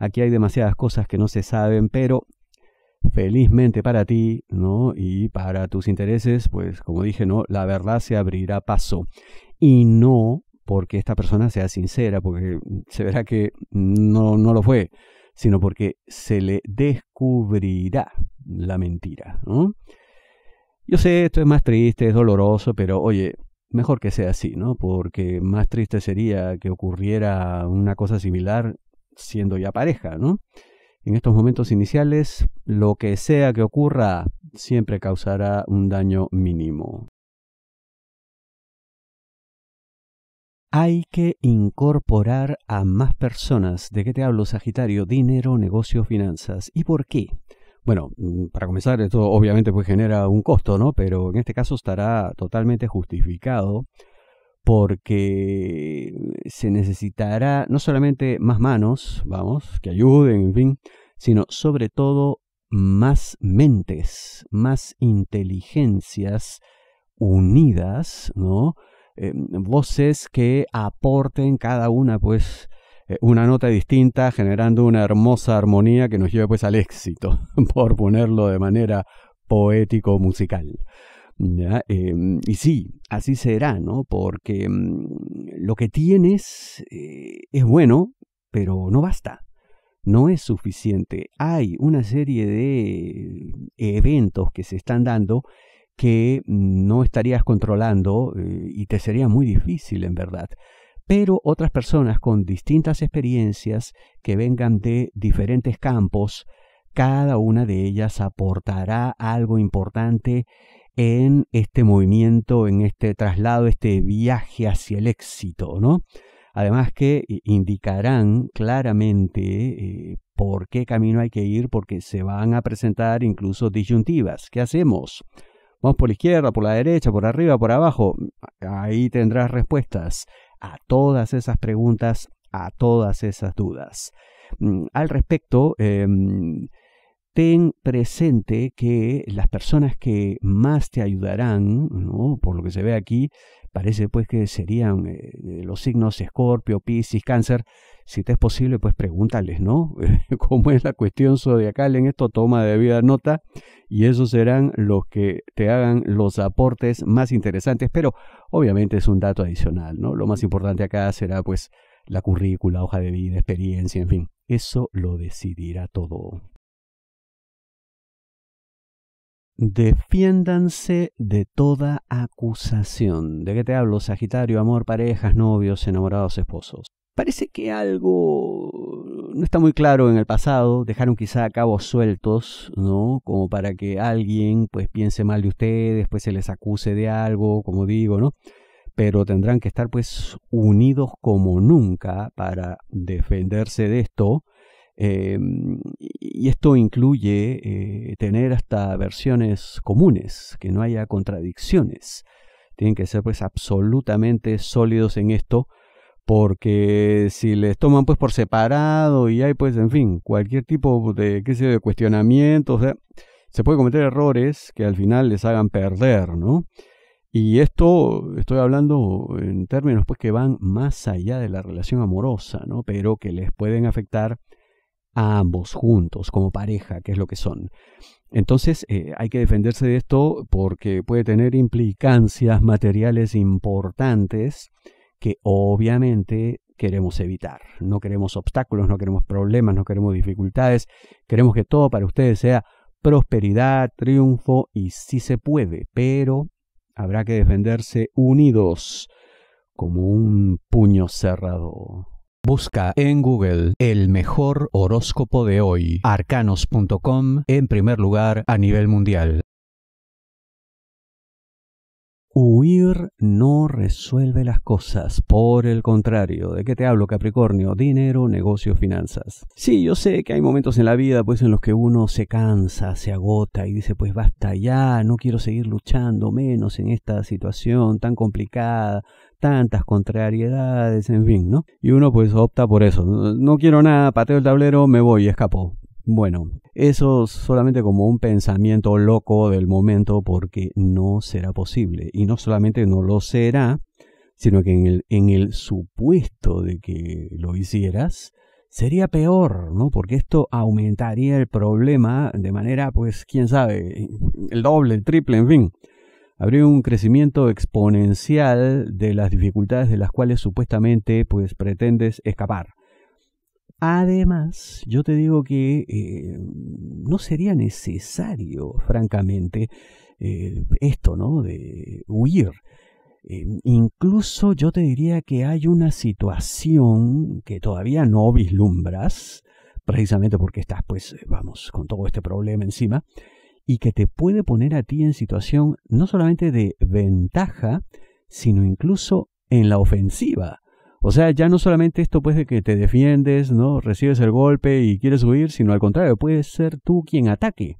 Aquí hay demasiadas cosas que no se saben, pero felizmente para ti, ¿no? Y para tus intereses, pues como dije, ¿no? La verdad se abrirá paso. Y no porque esta persona sea sincera, porque se verá que no, no lo fue, sino porque se le descubrirá la mentira, Yo sé, esto es más triste, es doloroso, pero oye, mejor que sea así, ¿no? Porque más triste sería que ocurriera una cosa similar siendo ya pareja, ¿no? En estos momentos iniciales, lo que sea que ocurra siempre causará un daño mínimo. Hay que incorporar a más personas. ¿De qué te hablo, Sagitario? Dinero, negocios, finanzas. ¿Y por qué? Bueno, mm, para comenzar, esto obviamente pues genera un costo, ¿no? Pero en este caso estará totalmente justificado porque se necesitará no solamente más manos, vamos, que ayuden, en fin, sino sobre todo más mentes, más inteligencias unidas, ¿no? Eh, voces que aporten cada una, pues, eh, una nota distinta, generando una hermosa armonía que nos lleve, pues, al éxito, por ponerlo de manera poético-musical. Em, y sí, así será, ¿no? Porque mm, lo que tienes eh, es bueno, pero no basta. No es suficiente. Hay una serie de eventos que se están dando que no estarías controlando eh, y te sería muy difícil, en verdad. Pero otras personas con distintas experiencias que vengan de diferentes campos, cada una de ellas aportará algo importante en este movimiento, en este traslado, este viaje hacia el éxito, ¿no? Además que eh, indicarán claramente eh, por qué camino hay que ir, porque se van a presentar incluso disyuntivas. ¿Qué hacemos? Vamos por la izquierda, por la derecha, por arriba, por abajo. Ahí tendrás respuestas a todas esas preguntas, a todas esas dudas. Mm, al respecto, em, ten presente que las personas que más te ayudarán, por lo que se ve aquí, parece pues que serían eh, los signos Escorpio, Piscis, Cáncer. Si te es posible, pues pregúntales, ¿no? ¿Cómo es la cuestión zodiacal en esto? Toma de vida nota y esos serán los que te hagan los aportes más interesantes, pero obviamente es un dato adicional, ¿no? Lo más importante acá será pues la currícula, hoja de vida, experiencia, en fin. Eso lo decidirá todo. Defiéndanse de toda acusación. ¿De qué te hablo? Sagitario, amor, parejas, novios, enamorados, esposos. Parece que algo no está muy claro en el pasado, dejaron quizá cabos sueltos, ¿no? Como para que alguien pues piense mal de ustedes, después pues, se les acuse de algo, como digo, ¿no? Pero tendrán que estar pues unidos como nunca para defenderse de esto eh, y esto incluye eh, tener hasta versiones comunes, que no haya contradicciones. Tienen que ser pues absolutamente sólidos en esto, porque si les toman pues por separado y hay pues, en fin, cualquier tipo de, qué de cuestionamiento, se puede cometer errores que al final les hagan perder, ¿no? Y esto estoy hablando en términos pues que van más allá de la relación amorosa, ¿no? Pero que les pueden afectar a ambos juntos, como pareja, que es lo que son. Entonces eh, hay que defenderse de esto porque puede tener implicancias materiales importantes que obviamente queremos evitar. No queremos obstáculos, no queremos problemas, no queremos dificultades. Queremos que todo para ustedes sea prosperidad, triunfo y si se puede, pero habrá que defenderse unidos como un puño cerrado. Busca en Google el mejor horóscopo de hoy, arcanos.com en primer lugar a nivel mundial. Huir no resuelve las cosas, por el contrario, ¿de qué te hablo Capricornio? Dinero, negocios, finanzas. Sí, yo sé que hay momentos en la vida pues en los que uno se cansa, se agota y dice pues basta ya, no quiero seguir luchando menos en esta situación tan complicada, tantas contrariedades, en fin, ¿no? Y uno pues opta por eso, no quiero nada, pateo el tablero, me voy, escapo. Bueno, eso solamente como un pensamiento loco del momento porque no será posible. Y no solamente no lo será, sino que en el, supuesto de que lo hicieras, sería peor, ¿no? Porque esto aumentaría el problema de manera, pues, quién sabe, el doble, el triple, en fin. Habría un crecimiento exponencial de las dificultades de las cuales supuestamente, pues, pretendes escapar. Además, yo te digo que eh, no sería necesario, francamente, eh, esto, ¿no? De huir. Eh, incluso yo te diría que hay una situación que todavía no vislumbras, precisamente porque estás, pues, vamos, con todo este problema encima, y que te puede poner a ti en situación no solamente de ventaja, sino incluso en la ofensiva. O sea, ya no solamente esto pues de que te defiendes, ¿no? Recibes el golpe y quieres huir, sino al contrario, puedes ser tú quien ataque.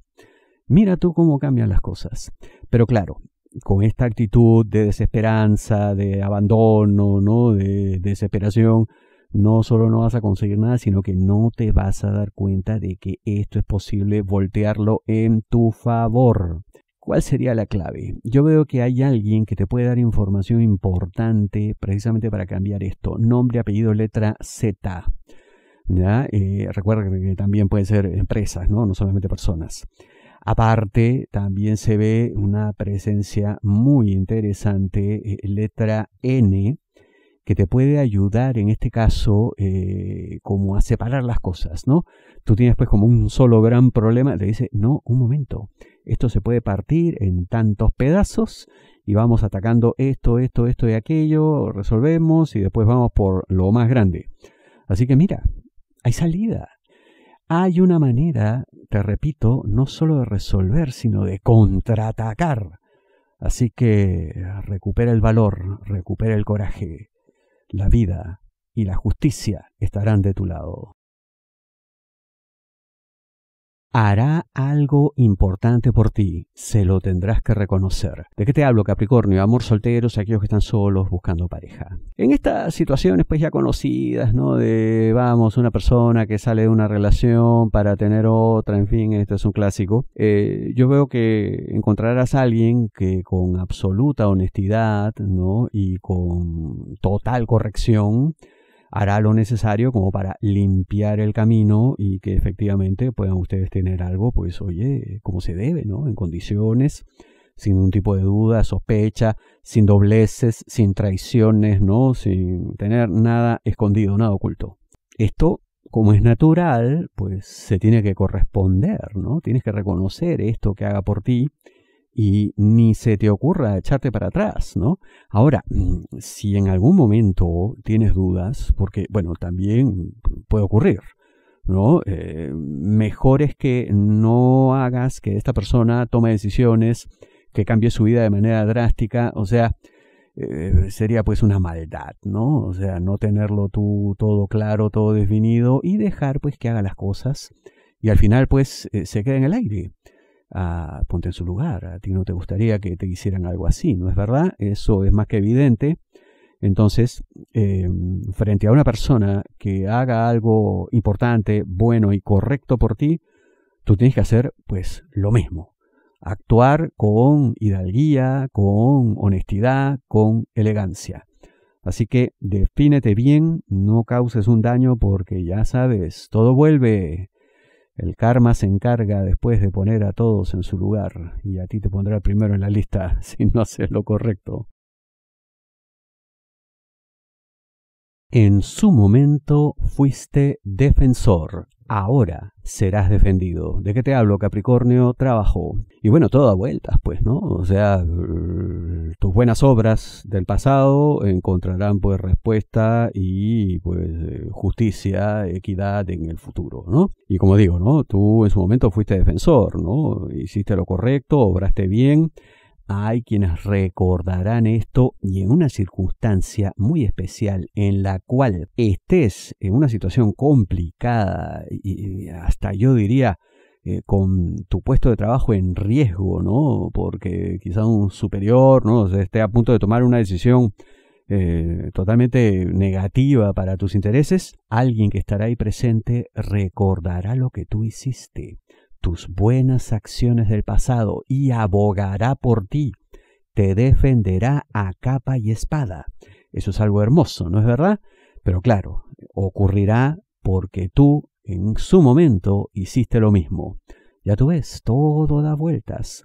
Mira tú cómo cambian las cosas. Pero claro, con esta actitud de desesperanza, de abandono, ¿no? De desesperación, no solo no vas a conseguir nada, sino que no te vas a dar cuenta de que esto es posible voltearlo en tu favor. ¿Cuál sería la clave? Yo veo que hay alguien que te puede dar información importante precisamente para cambiar esto. Nombre, apellido, letra Z. Eh, recuerda que también pueden ser empresas, ¿no? no solamente personas. Aparte, también se ve una presencia muy interesante, eh, letra N, que te puede ayudar en este caso eh, como a separar las cosas, ¿no? Tú tienes pues como un solo gran problema, te dice, no, un momento, esto se puede partir en tantos pedazos y vamos atacando esto, esto, esto y aquello, resolvemos y después vamos por lo más grande. Así que mira, hay salida. Hay una manera, te repito, no solo de resolver, sino de contraatacar. Así que recupera el valor, recupera el coraje. La vida y la justicia estarán de tu lado hará algo importante por ti, se lo tendrás que reconocer. ¿De qué te hablo, Capricornio? Amor solteros, aquellos que están solos buscando pareja. En estas situaciones pues ya conocidas, ¿no? De, vamos, una persona que sale de una relación para tener otra, en fin, este es un clásico. Eh, yo veo que encontrarás a alguien que con absoluta honestidad, ¿no? Y con total corrección, hará lo necesario como para limpiar el camino y que efectivamente puedan ustedes tener algo, pues oye, como se debe, ¿no? En condiciones, sin un tipo de duda, sospecha, sin dobleces, sin traiciones, ¿no? Sin tener nada escondido, nada oculto. Esto, como es natural, pues se tiene que corresponder, ¿no? Tienes que reconocer esto que haga por ti y ni se te ocurra echarte para atrás, ¿no? Ahora, mm, si en algún momento tienes dudas, porque, bueno, también puede ocurrir, ¿no? Eh, mejor es que no hagas que esta persona tome decisiones, que cambie su vida de manera drástica, o sea, eh, sería pues una maldad, ¿no? O sea, no tenerlo tú todo claro, todo definido y dejar pues que haga las cosas y al final pues eh, se queda en el aire ponte en su lugar, a ti no te gustaría que te hicieran algo así, ¿no es verdad? Eso es más que evidente. Entonces, em, frente a una persona que haga algo importante, bueno y correcto por ti, tú tienes que hacer pues lo mismo. Actuar con hidalguía, con honestidad, con elegancia. Así que defínete bien, no causes un daño porque ya sabes, todo vuelve. El karma se encarga después de poner a todos en su lugar y a ti te pondrá primero en la lista si no haces lo correcto. En su momento fuiste defensor ahora serás defendido. ¿De qué te hablo? Capricornio Trabajo. Y bueno, todo a vueltas, pues, ¿no? O sea, eh, tus buenas obras del pasado encontrarán pues respuesta y pues eh, justicia, equidad en el futuro, ¿no? Y como digo, ¿no? Tú en su momento fuiste defensor, ¿no? Hiciste lo correcto, obraste bien hay quienes recordarán esto y en una circunstancia muy especial en la cual estés en una situación complicada y hasta yo diría eh, con tu puesto de trabajo en riesgo, ¿no? Porque quizás un superior, ¿no? esté a punto de tomar una decisión eh, totalmente negativa para tus intereses, alguien que estará ahí presente recordará lo que tú hiciste tus buenas acciones del pasado y abogará por ti, te defenderá a capa y espada. Eso es algo hermoso, ¿no es verdad? Pero claro, ocurrirá porque tú en su momento hiciste lo mismo. Ya tú ves, todo da vueltas.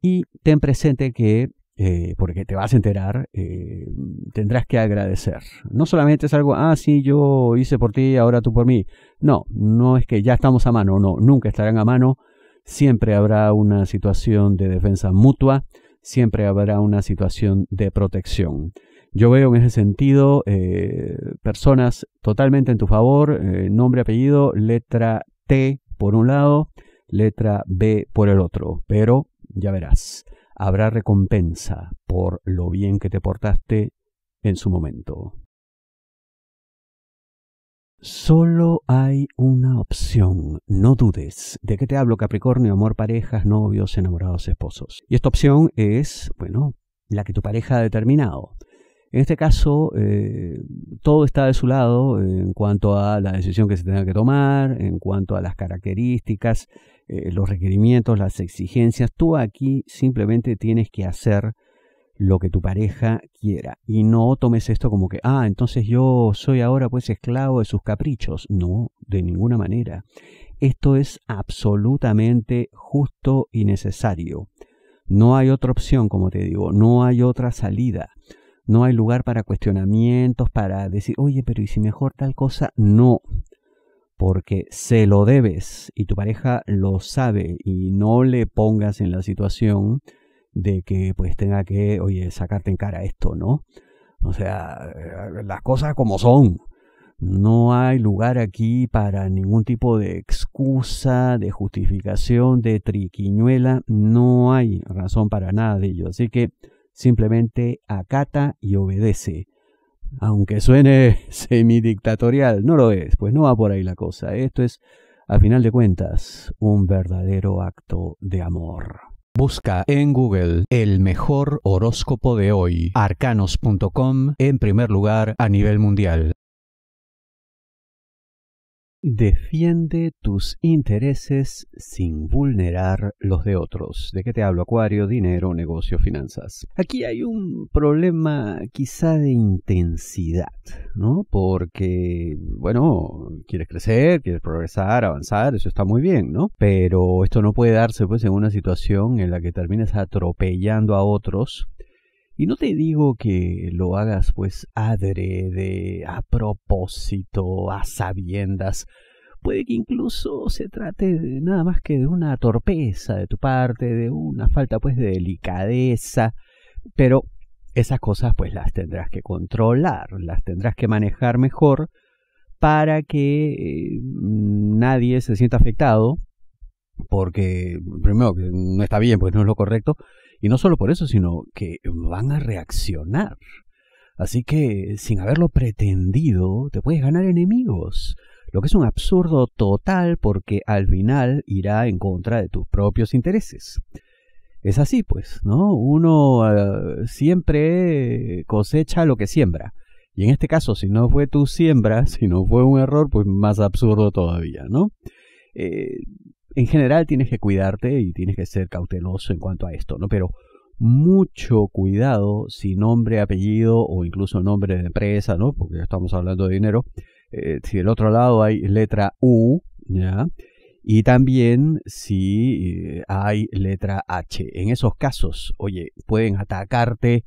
Y ten presente que eh, porque te vas a enterar, eh, tendrás que agradecer. No solamente es algo, ah, sí, yo hice por ti, ahora tú por mí. No, no es que ya estamos a mano, no, nunca estarán a mano. Siempre habrá una situación de defensa mutua, siempre habrá una situación de protección. Yo veo en ese sentido eh, personas totalmente en tu favor, nombre, apellido, letra T por un lado, letra B por el otro, pero ya verás habrá recompensa por lo bien que te portaste en su momento. Solo hay una opción. No dudes. ¿De qué te hablo, Capricornio? Amor, parejas, novios, enamorados, esposos. Y esta opción es, bueno, la que tu pareja ha determinado. En este caso, eh, todo está de su lado en cuanto a la decisión que se tenga que tomar, en cuanto a las características, eh, los requerimientos, las exigencias. Tú aquí simplemente tienes que hacer lo que tu pareja quiera y no tomes esto como que, ah, entonces yo soy ahora pues esclavo de sus caprichos. No, de ninguna manera. Esto es absolutamente justo y necesario. No hay otra opción, como te digo, no hay otra salida. No hay lugar para cuestionamientos, para decir, oye, pero ¿y si mejor tal cosa? No porque se lo debes y tu pareja lo sabe y no le pongas en la situación de que pues tenga que, oye, sacarte en cara esto, ¿no? O sea, las cosas como son. No hay lugar aquí para ningún tipo de excusa, de justificación, de triquiñuela. No hay razón para nada de ello. Así que simplemente acata y obedece aunque suene semidictatorial, no lo es, pues no va por ahí la cosa. Esto es, a final de cuentas, un verdadero acto de amor. Busca en Google el mejor horóscopo de hoy, arcanos.com, en primer lugar a nivel mundial. Defiende tus intereses sin vulnerar los de otros. ¿De qué te hablo? Acuario, dinero, negocio, finanzas. Aquí hay un problema quizá de intensidad, ¿no? Porque, bueno, quieres crecer, quieres progresar, avanzar, eso está muy bien, ¿no? Pero esto no puede darse pues en una situación en la que termines atropellando a otros y no te digo que lo hagas pues adrede, a propósito, a sabiendas. Puede que incluso se trate de nada más que de una torpeza de tu parte, de una falta pues de delicadeza, pero esas cosas pues las tendrás que controlar, las tendrás que manejar mejor para que eh, nadie se sienta afectado, porque primero que no está bien, pues no es lo correcto, y no solo por eso, sino que van a reaccionar. Así que, sin haberlo pretendido, te puedes ganar enemigos. Lo que es un absurdo total porque al final irá en contra de tus propios intereses. Es así, pues, ¿no? Uno eh, siempre cosecha lo que siembra. Y en este caso, si no fue tu siembra, si no fue un error, pues más absurdo todavía, ¿no? Eh, en general tienes que cuidarte y tienes que ser cauteloso en cuanto a esto, ¿no? Pero mucho cuidado si nombre, apellido o incluso nombre de empresa, ¿no? Porque estamos hablando de dinero. Eh, si del otro lado hay letra U, ¿ya? Y también si eh, hay letra H. En esos casos, oye, pueden atacarte,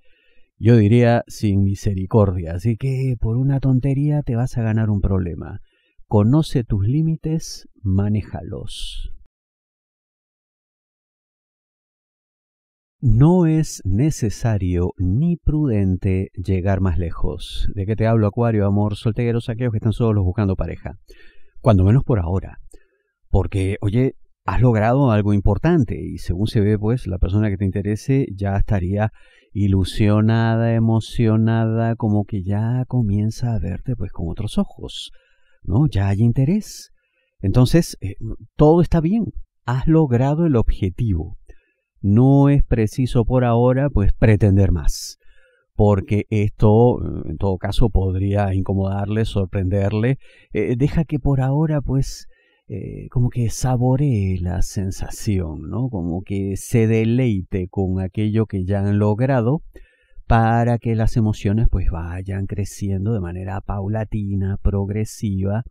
yo diría, sin misericordia. Así que por una tontería te vas a ganar un problema. Conoce tus límites, manéjalos. No es necesario ni prudente llegar más lejos. ¿De qué te hablo, Acuario, amor, solteros, aquellos que están solos buscando pareja? Cuando menos por ahora. Porque, oye, has logrado algo importante y según se ve, pues, la persona que te interese ya estaría ilusionada, emocionada, como que ya comienza a verte, pues, con otros ojos. ¿No? Ya hay interés. Entonces, eh, todo está bien. Has logrado el objetivo no es preciso por ahora pues pretender más porque esto en todo caso podría incomodarle, sorprenderle. Eh, deja que por ahora pues eh, como que saboree la sensación, ¿no? Como que se deleite con aquello que ya han logrado para que las emociones pues vayan creciendo de manera paulatina, progresiva,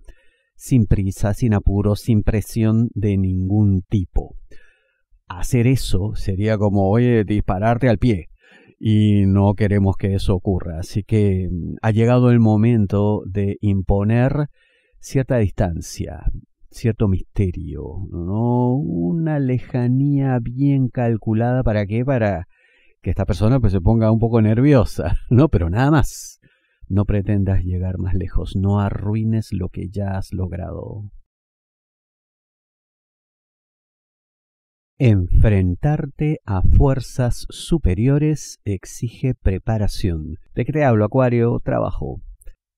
sin prisa, sin apuro, sin presión de ningún tipo hacer eso sería como, oye, dispararte al pie. Y no queremos que eso ocurra. Así que mm, ha llegado el momento de imponer cierta distancia, cierto misterio, ¿no? una lejanía bien calculada para qué, para que esta persona pues, se ponga un poco nerviosa, ¿no? Pero nada más. No pretendas llegar más lejos, no arruines lo que ya has logrado. Enfrentarte a fuerzas superiores exige preparación. ¿De qué te hablo, Acuario? Trabajo.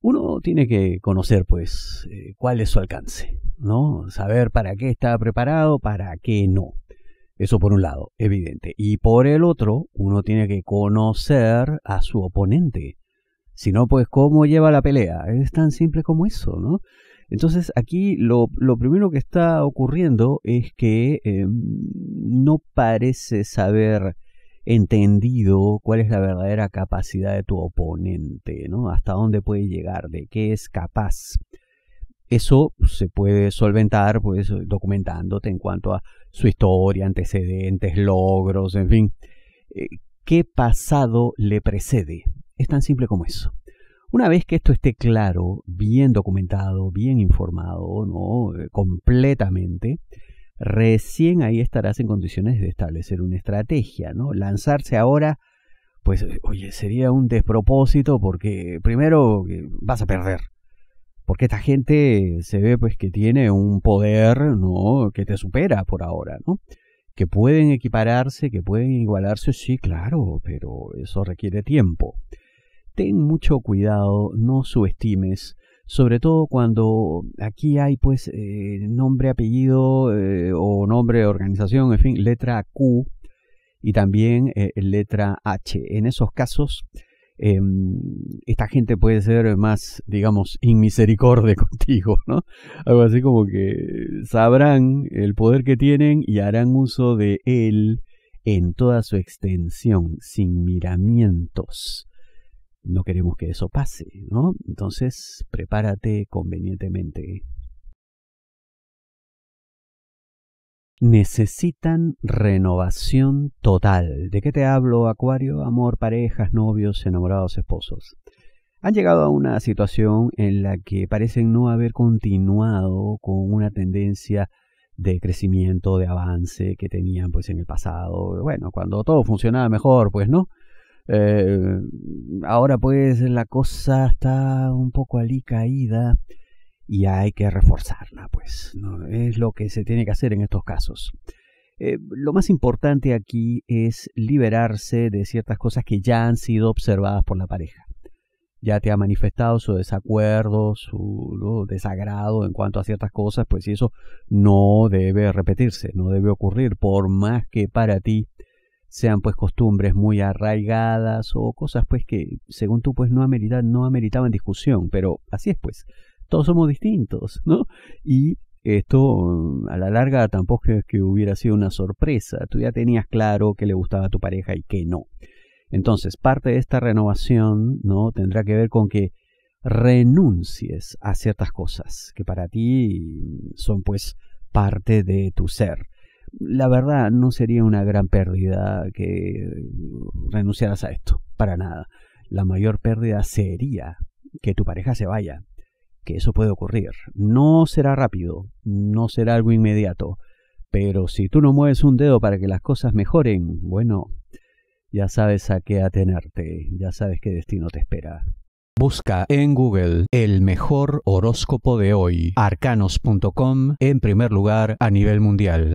Uno tiene que conocer, pues, eh, cuál es su alcance, ¿no? Saber para qué está preparado, para qué no. Eso por un lado, evidente. Y por el otro, uno tiene que conocer a su oponente. Si no, pues, ¿cómo lleva la pelea? Es tan simple como eso, ¿no? Entonces aquí lo, lo primero que está ocurriendo es que eh, no pareces haber entendido cuál es la verdadera capacidad de tu oponente, ¿no? Hasta dónde puede llegar, de qué es capaz. Eso se puede solventar pues documentándote en cuanto a su historia, antecedentes, logros, en fin. Eh, ¿Qué pasado le precede? Es tan simple como eso. Una vez que esto esté claro, bien documentado, bien informado, ¿no? Eh, completamente, recién ahí estarás en condiciones de establecer una estrategia, ¿no? Lanzarse ahora, pues, oye, sería un despropósito porque primero vas a perder. Porque esta gente se ve pues que tiene un poder, ¿no? Que te supera por ahora, ¿no? Que pueden equipararse, que pueden igualarse, sí, claro, pero eso requiere tiempo ten mucho cuidado, no subestimes, sobre todo cuando aquí hay pues eh, nombre, apellido eh, o nombre, organización, en fin, letra Q y también eh, letra H. En esos casos, em, esta gente puede ser más, digamos, inmisericordia contigo, ¿no? Algo así como que sabrán el poder que tienen y harán uso de él en toda su extensión, sin miramientos no queremos que eso pase, ¿no? Entonces, prepárate convenientemente. Necesitan renovación total. ¿De qué te hablo, Acuario? Amor, parejas, novios, enamorados, esposos. Han llegado a una situación en la que parecen no haber continuado con una tendencia de crecimiento, de avance que tenían pues en el pasado. Bueno, cuando todo funcionaba mejor, pues no eh, ahora pues la cosa está un poco alicaída y hay que reforzarla, pues. ¿no? Es lo que se tiene que hacer en estos casos. Eh, lo más importante aquí es liberarse de ciertas cosas que ya han sido observadas por la pareja. Ya te ha manifestado su desacuerdo, su desagrado en cuanto a ciertas cosas, pues y eso no debe repetirse, no debe ocurrir, por más que para ti sean pues costumbres muy arraigadas o cosas pues que según tú pues no ameritaban, no ameritaban discusión, pero así es pues, todos somos distintos, ¿no? Y esto a la larga tampoco es que hubiera sido una sorpresa, tú ya tenías claro que le gustaba a tu pareja y que no. Entonces, parte de esta renovación, ¿no? Tendrá que ver con que renuncies a ciertas cosas que para ti son pues parte de tu ser la verdad no sería una gran pérdida que renunciaras a esto, para nada. La mayor pérdida sería que tu pareja se vaya, que eso puede ocurrir. No será rápido, no será algo inmediato, pero si tú no mueves un dedo para que las cosas mejoren, bueno, ya sabes a qué atenerte, ya sabes qué destino te espera. Busca en Google el mejor horóscopo de hoy, arcanos.com, en primer lugar a nivel mundial.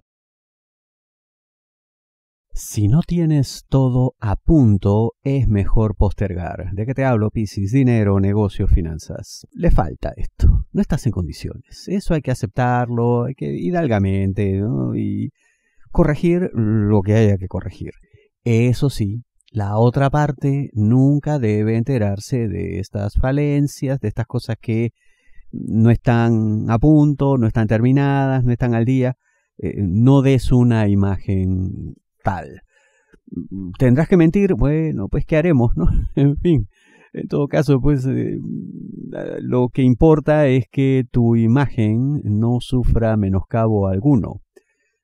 Si no tienes todo a punto, es mejor postergar. ¿De qué te hablo, Piscis? Dinero, negocios, finanzas. Le falta esto. No estás en condiciones. Eso hay que aceptarlo, hay que hidalgamente, Y corregir lo que haya que corregir. Eso sí, la otra parte nunca debe enterarse de estas falencias, de estas cosas que no están a punto, no están terminadas, no están al día. Eh, no des una imagen ¿Tendrás que mentir? Bueno, pues ¿qué haremos, no? en fin. En todo caso, pues eh, lo que importa es que tu imagen no sufra menoscabo alguno,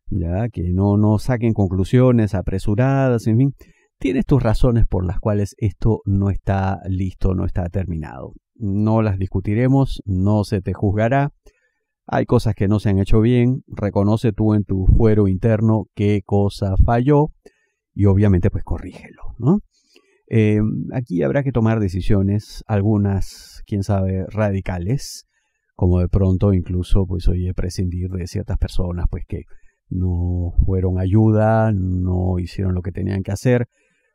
ya que no, nos saquen conclusiones apresuradas, en fin, tienes tus razones por las cuales esto no está listo, no está terminado. No las discutiremos, no se te juzgará, hay cosas que no se han hecho bien, reconoce tú en tu fuero interno qué cosa falló y obviamente pues corrígelo, em, aquí habrá que tomar decisiones, algunas, quién sabe, radicales, como de pronto incluso, pues oye, prescindir de ciertas personas, pues que no fueron ayuda, no hicieron lo que tenían que hacer.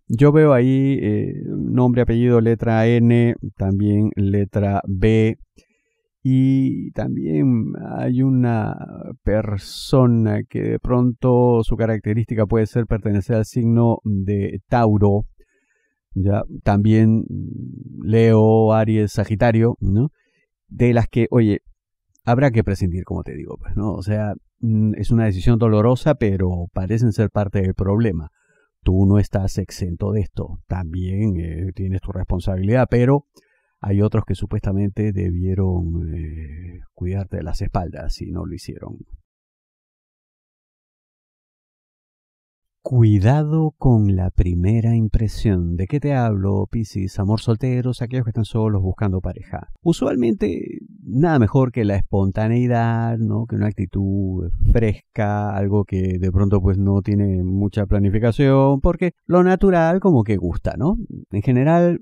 Yo veo ahí eh, nombre, apellido, letra N, también letra B, y también hay una persona que de pronto su característica puede ser pertenecer al signo de Tauro, ya también Leo, Aries, Sagitario, ¿no? De las que, oye, habrá que prescindir, como te digo, pues, ¿no? O sea, mm, es una decisión dolorosa, pero parecen ser parte del problema. Tú no estás exento de esto, también eh, tienes tu responsabilidad, pero hay otros que supuestamente debieron eh, cuidarte de las espaldas y no lo hicieron. Cuidado con la primera impresión. ¿De qué te hablo, Piscis? Amor solteros, aquellos que están solos buscando pareja. Usualmente, nada mejor que la espontaneidad, ¿no? Que una actitud fresca, algo que de pronto pues no tiene mucha planificación, porque lo natural como que gusta, ¿no? En general,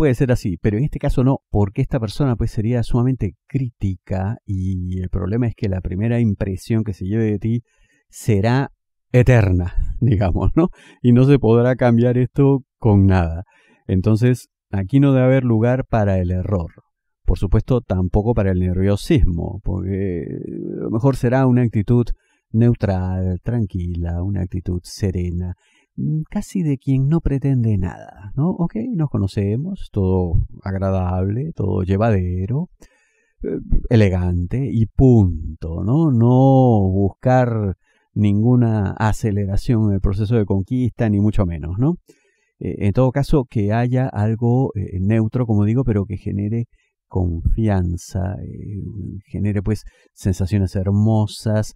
puede ser así, pero en este caso no, porque esta persona pues sería sumamente crítica y el problema es que la primera impresión que se lleve de ti será eterna, digamos, ¿no? Y no se podrá cambiar esto con nada. Entonces, aquí no debe haber lugar para el error. Por supuesto, tampoco para el nerviosismo, porque lo mejor será una actitud neutral, tranquila, una actitud serena, Mm, casi de quien no pretende nada, ¿no? Ok, nos conocemos, todo agradable, todo llevadero, eh, elegante y punto, ¿no? No buscar ninguna aceleración en el proceso de conquista, ni mucho menos, ¿no? Eh, en todo caso, que haya algo eh, neutro, como digo, pero que genere confianza, genere pues sensaciones hermosas,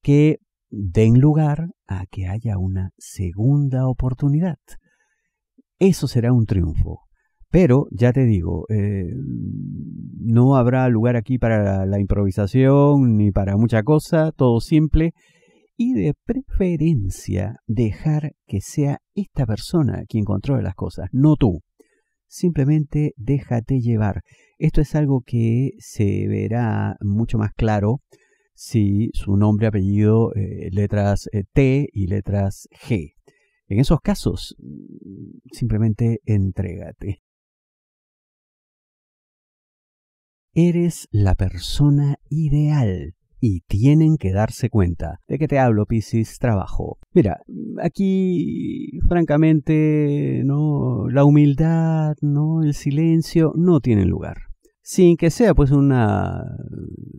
que den lugar a que haya una segunda oportunidad. Eso será un triunfo. Pero, ya te digo, eh, no habrá lugar aquí para la improvisación ni para mucha cosa, todo simple. Y de preferencia dejar que sea esta persona quien controle las cosas, no tú. Simplemente déjate llevar. Esto es algo que se verá mucho más claro si su nombre, apellido, eh, letras eh, T y letras G. En esos casos, mm, simplemente entrégate. Eres la persona ideal y tienen que darse cuenta. ¿De que te hablo, Piscis? Trabajo. Mira, aquí, francamente, no, la humildad, no, el silencio, no tienen lugar sin que sea pues una,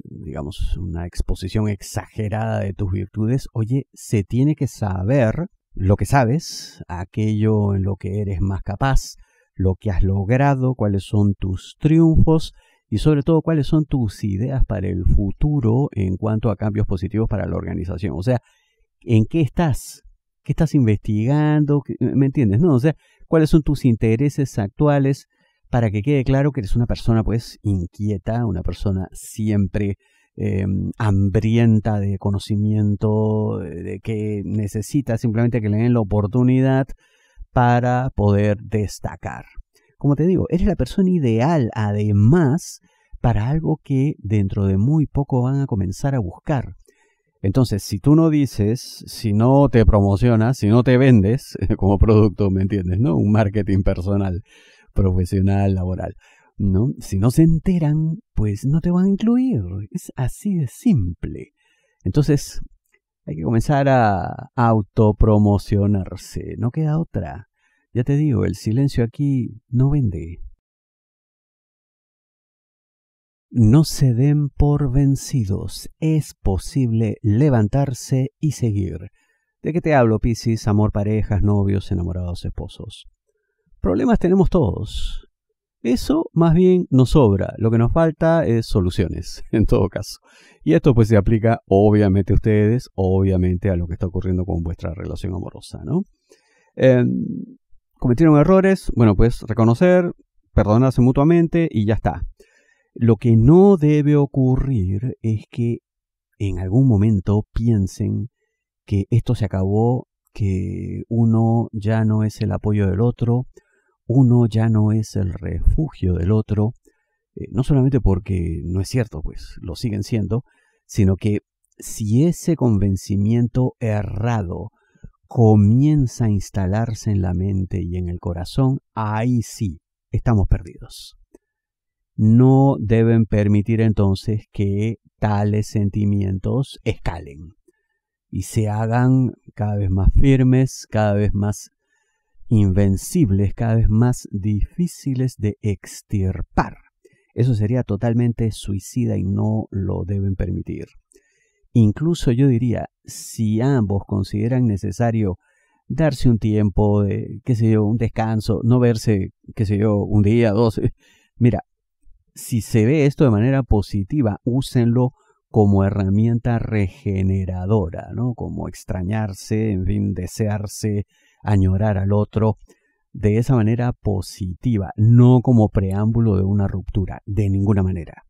digamos, una exposición exagerada de tus virtudes, oye, se tiene que saber lo que sabes, aquello en lo que eres más capaz, lo que has logrado, cuáles son tus triunfos y sobre todo cuáles son tus ideas para el futuro en cuanto a cambios positivos para la organización. O sea, ¿en qué estás? ¿Qué estás investigando? ¿Me entiendes? No, o sea, ¿cuáles son tus intereses actuales? para que quede claro que eres una persona pues inquieta, una persona siempre em, hambrienta de conocimiento, eh, de que necesita simplemente que le den la oportunidad para poder destacar. Como te digo, eres la persona ideal además para algo que dentro de muy poco van a comenzar a buscar. Entonces, si tú no dices, si no te promocionas, si no te vendes como producto, ¿me entiendes? ¿No? Un marketing personal profesional, laboral. ¿no? Si no se enteran, pues no te van a incluir. Es así de simple. Entonces, hay que comenzar a autopromocionarse. No queda otra. Ya te digo, el silencio aquí no vende. No se den por vencidos. Es posible levantarse y seguir. ¿De qué te hablo, Piscis? Amor, parejas, novios, enamorados, esposos. Problemas tenemos todos. Eso más bien nos sobra, lo que nos falta es soluciones, en todo caso. Y esto pues se aplica obviamente a ustedes, obviamente a lo que está ocurriendo con vuestra relación amorosa, ¿no? Em, cometieron errores, bueno pues reconocer, perdonarse mutuamente y ya está. Lo que no debe ocurrir es que en algún momento piensen que esto se acabó, que uno ya no es el apoyo del otro, uno ya no es el refugio del otro, eh, no solamente porque no es cierto, pues lo siguen siendo, sino que si ese convencimiento errado comienza a instalarse en la mente y en el corazón, ahí sí estamos perdidos. No deben permitir entonces que tales sentimientos escalen y se hagan cada vez más firmes, cada vez más invencibles, cada vez más difíciles de extirpar. Eso sería totalmente suicida y no lo deben permitir. Incluso yo diría, si ambos consideran necesario darse un tiempo de, qué sé yo, un descanso, no verse, qué sé yo, un día, dos. Mira, si se ve esto de manera positiva, úsenlo como herramienta regeneradora, ¿no? Como extrañarse, en fin, desearse, añorar al otro de esa manera positiva, no como preámbulo de una ruptura, de ninguna manera.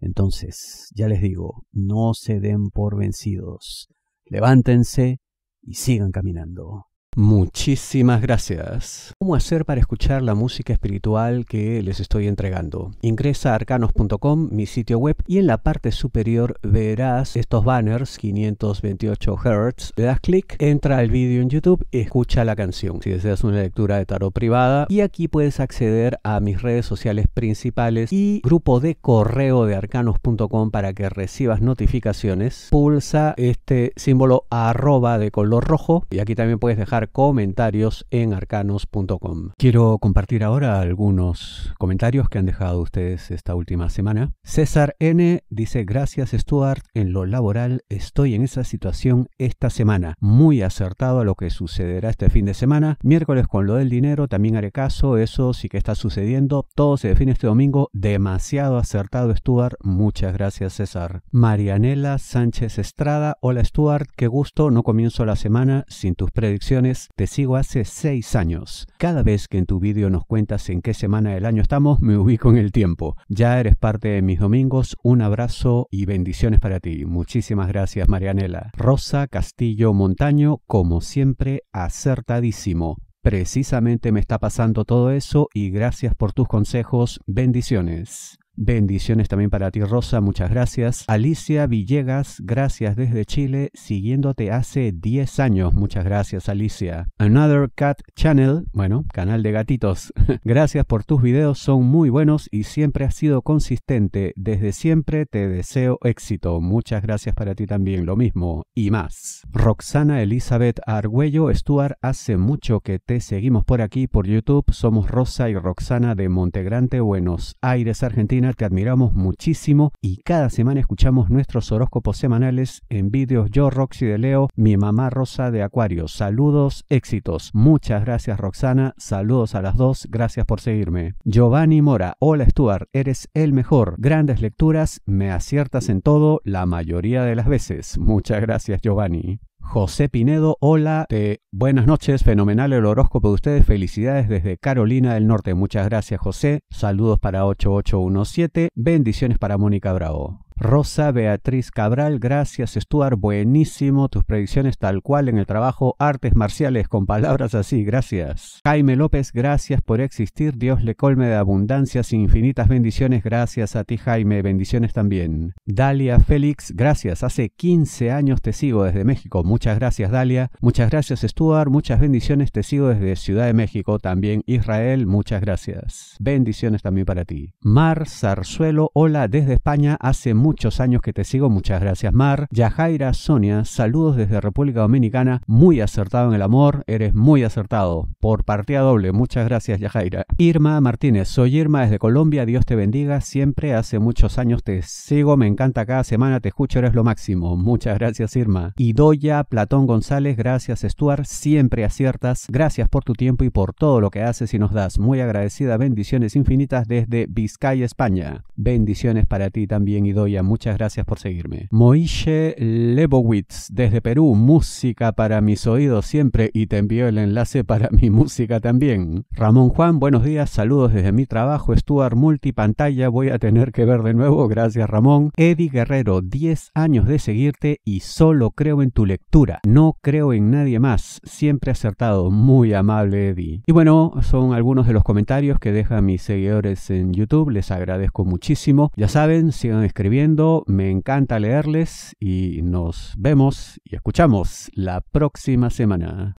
Entonces, ya les digo, no se den por vencidos, levántense y sigan caminando. Muchísimas gracias. ¿Cómo hacer para escuchar la música espiritual que les estoy entregando? Ingresa a arcanos.com, mi sitio web, y en la parte superior verás estos banners 528 Hz. Le das clic, entra al vídeo en YouTube y escucha la canción. Si deseas una lectura de tarot privada, y aquí puedes acceder a mis redes sociales principales y grupo de correo de arcanos.com para que recibas notificaciones. Pulsa este símbolo arroba de color rojo y aquí también puedes dejar comentarios en arcanos.com. Quiero compartir ahora algunos comentarios que han dejado ustedes esta última semana. César N dice gracias Stuart, en lo laboral estoy en esa situación esta semana. Muy acertado a lo que sucederá este fin de semana. Miércoles con lo del dinero también haré caso, eso sí que está sucediendo. Todo se define este domingo. Demasiado acertado Stuart, muchas gracias César. Marianela Sánchez Estrada, hola Stuart, qué gusto, no comienzo la semana sin tus predicciones te sigo hace seis años. Cada vez que en tu vídeo nos cuentas en qué semana del año estamos, me ubico en el tiempo. Ya eres parte de mis domingos. Un abrazo y bendiciones para ti. Muchísimas gracias, Marianela. Rosa Castillo Montaño, como siempre, acertadísimo. Precisamente me está pasando todo eso y gracias por tus consejos. Bendiciones. Bendiciones también para ti, Rosa, muchas gracias. Alicia Villegas, gracias desde Chile, siguiéndote hace 10 años. Muchas gracias, Alicia. Another Cat Channel, bueno, canal de gatitos. gracias por tus videos, son muy buenos y siempre has sido consistente. Desde siempre te deseo éxito. Muchas gracias para ti también, lo mismo y más. Roxana Elizabeth Argüello, Stuart, hace mucho que te seguimos por aquí, por YouTube. Somos Rosa y Roxana de Montegrante, Buenos Aires, Argentina te admiramos muchísimo y cada semana escuchamos nuestros horóscopos semanales en vídeos Yo Roxy de Leo, mi mamá Rosa de Acuario. Saludos, éxitos. Muchas gracias Roxana, saludos a las dos, gracias por seguirme. Giovanni Mora, hola Stuart, eres el mejor. Grandes lecturas, me aciertas en todo la mayoría de las veces. Muchas gracias Giovanni. José Pinedo, hola, buenas noches, fenomenal el horóscopo de ustedes, felicidades desde Carolina del Norte, muchas gracias José, saludos para 8817, bendiciones para Mónica Bravo. Rosa Beatriz Cabral, gracias Stuart, buenísimo, tus predicciones tal cual en el trabajo Artes Marciales, con palabras así, gracias. Jaime López, gracias por existir, Dios le colme de abundancias, infinitas bendiciones, gracias a ti Jaime, bendiciones también. Dalia Félix, gracias, hace 15 años te sigo desde México, muchas gracias Dalia, muchas gracias Stuart, muchas bendiciones, te sigo desde Ciudad de México, también Israel, muchas gracias. Bendiciones también para ti. Mar Zarzuelo, hola desde España, hace mucho muchos años que te sigo, muchas gracias Mar. Yajaira Sonia, saludos desde República Dominicana, muy acertado en el amor, eres muy acertado, por partida doble, muchas gracias Yajaira. Irma Martínez, soy Irma desde Colombia, Dios te bendiga, siempre hace muchos años te sigo, me encanta cada semana, te escucho, eres lo máximo, muchas gracias Irma. Idoya Platón González, gracias Stuart, siempre aciertas, gracias por tu tiempo y por todo lo que haces y nos das, muy agradecida, bendiciones infinitas desde Vizcaya, España. Bendiciones para ti también, Idoya. Muchas gracias por seguirme. Moishe Lebowitz, desde Perú, música para mis oídos siempre y te envío el enlace para mi música también. Ramón Juan, buenos días, saludos desde mi trabajo, Stuart Multipantalla, voy a tener que ver de nuevo, gracias Ramón. Eddie Guerrero, 10 años de seguirte y solo creo en tu lectura, no creo en nadie más, siempre acertado, muy amable Eddie. Y bueno, son algunos de los comentarios que dejan mis seguidores en YouTube, les agradezco muchísimo. Ya saben, sigan escribiendo me encanta leerles y nos vemos y escuchamos la próxima semana.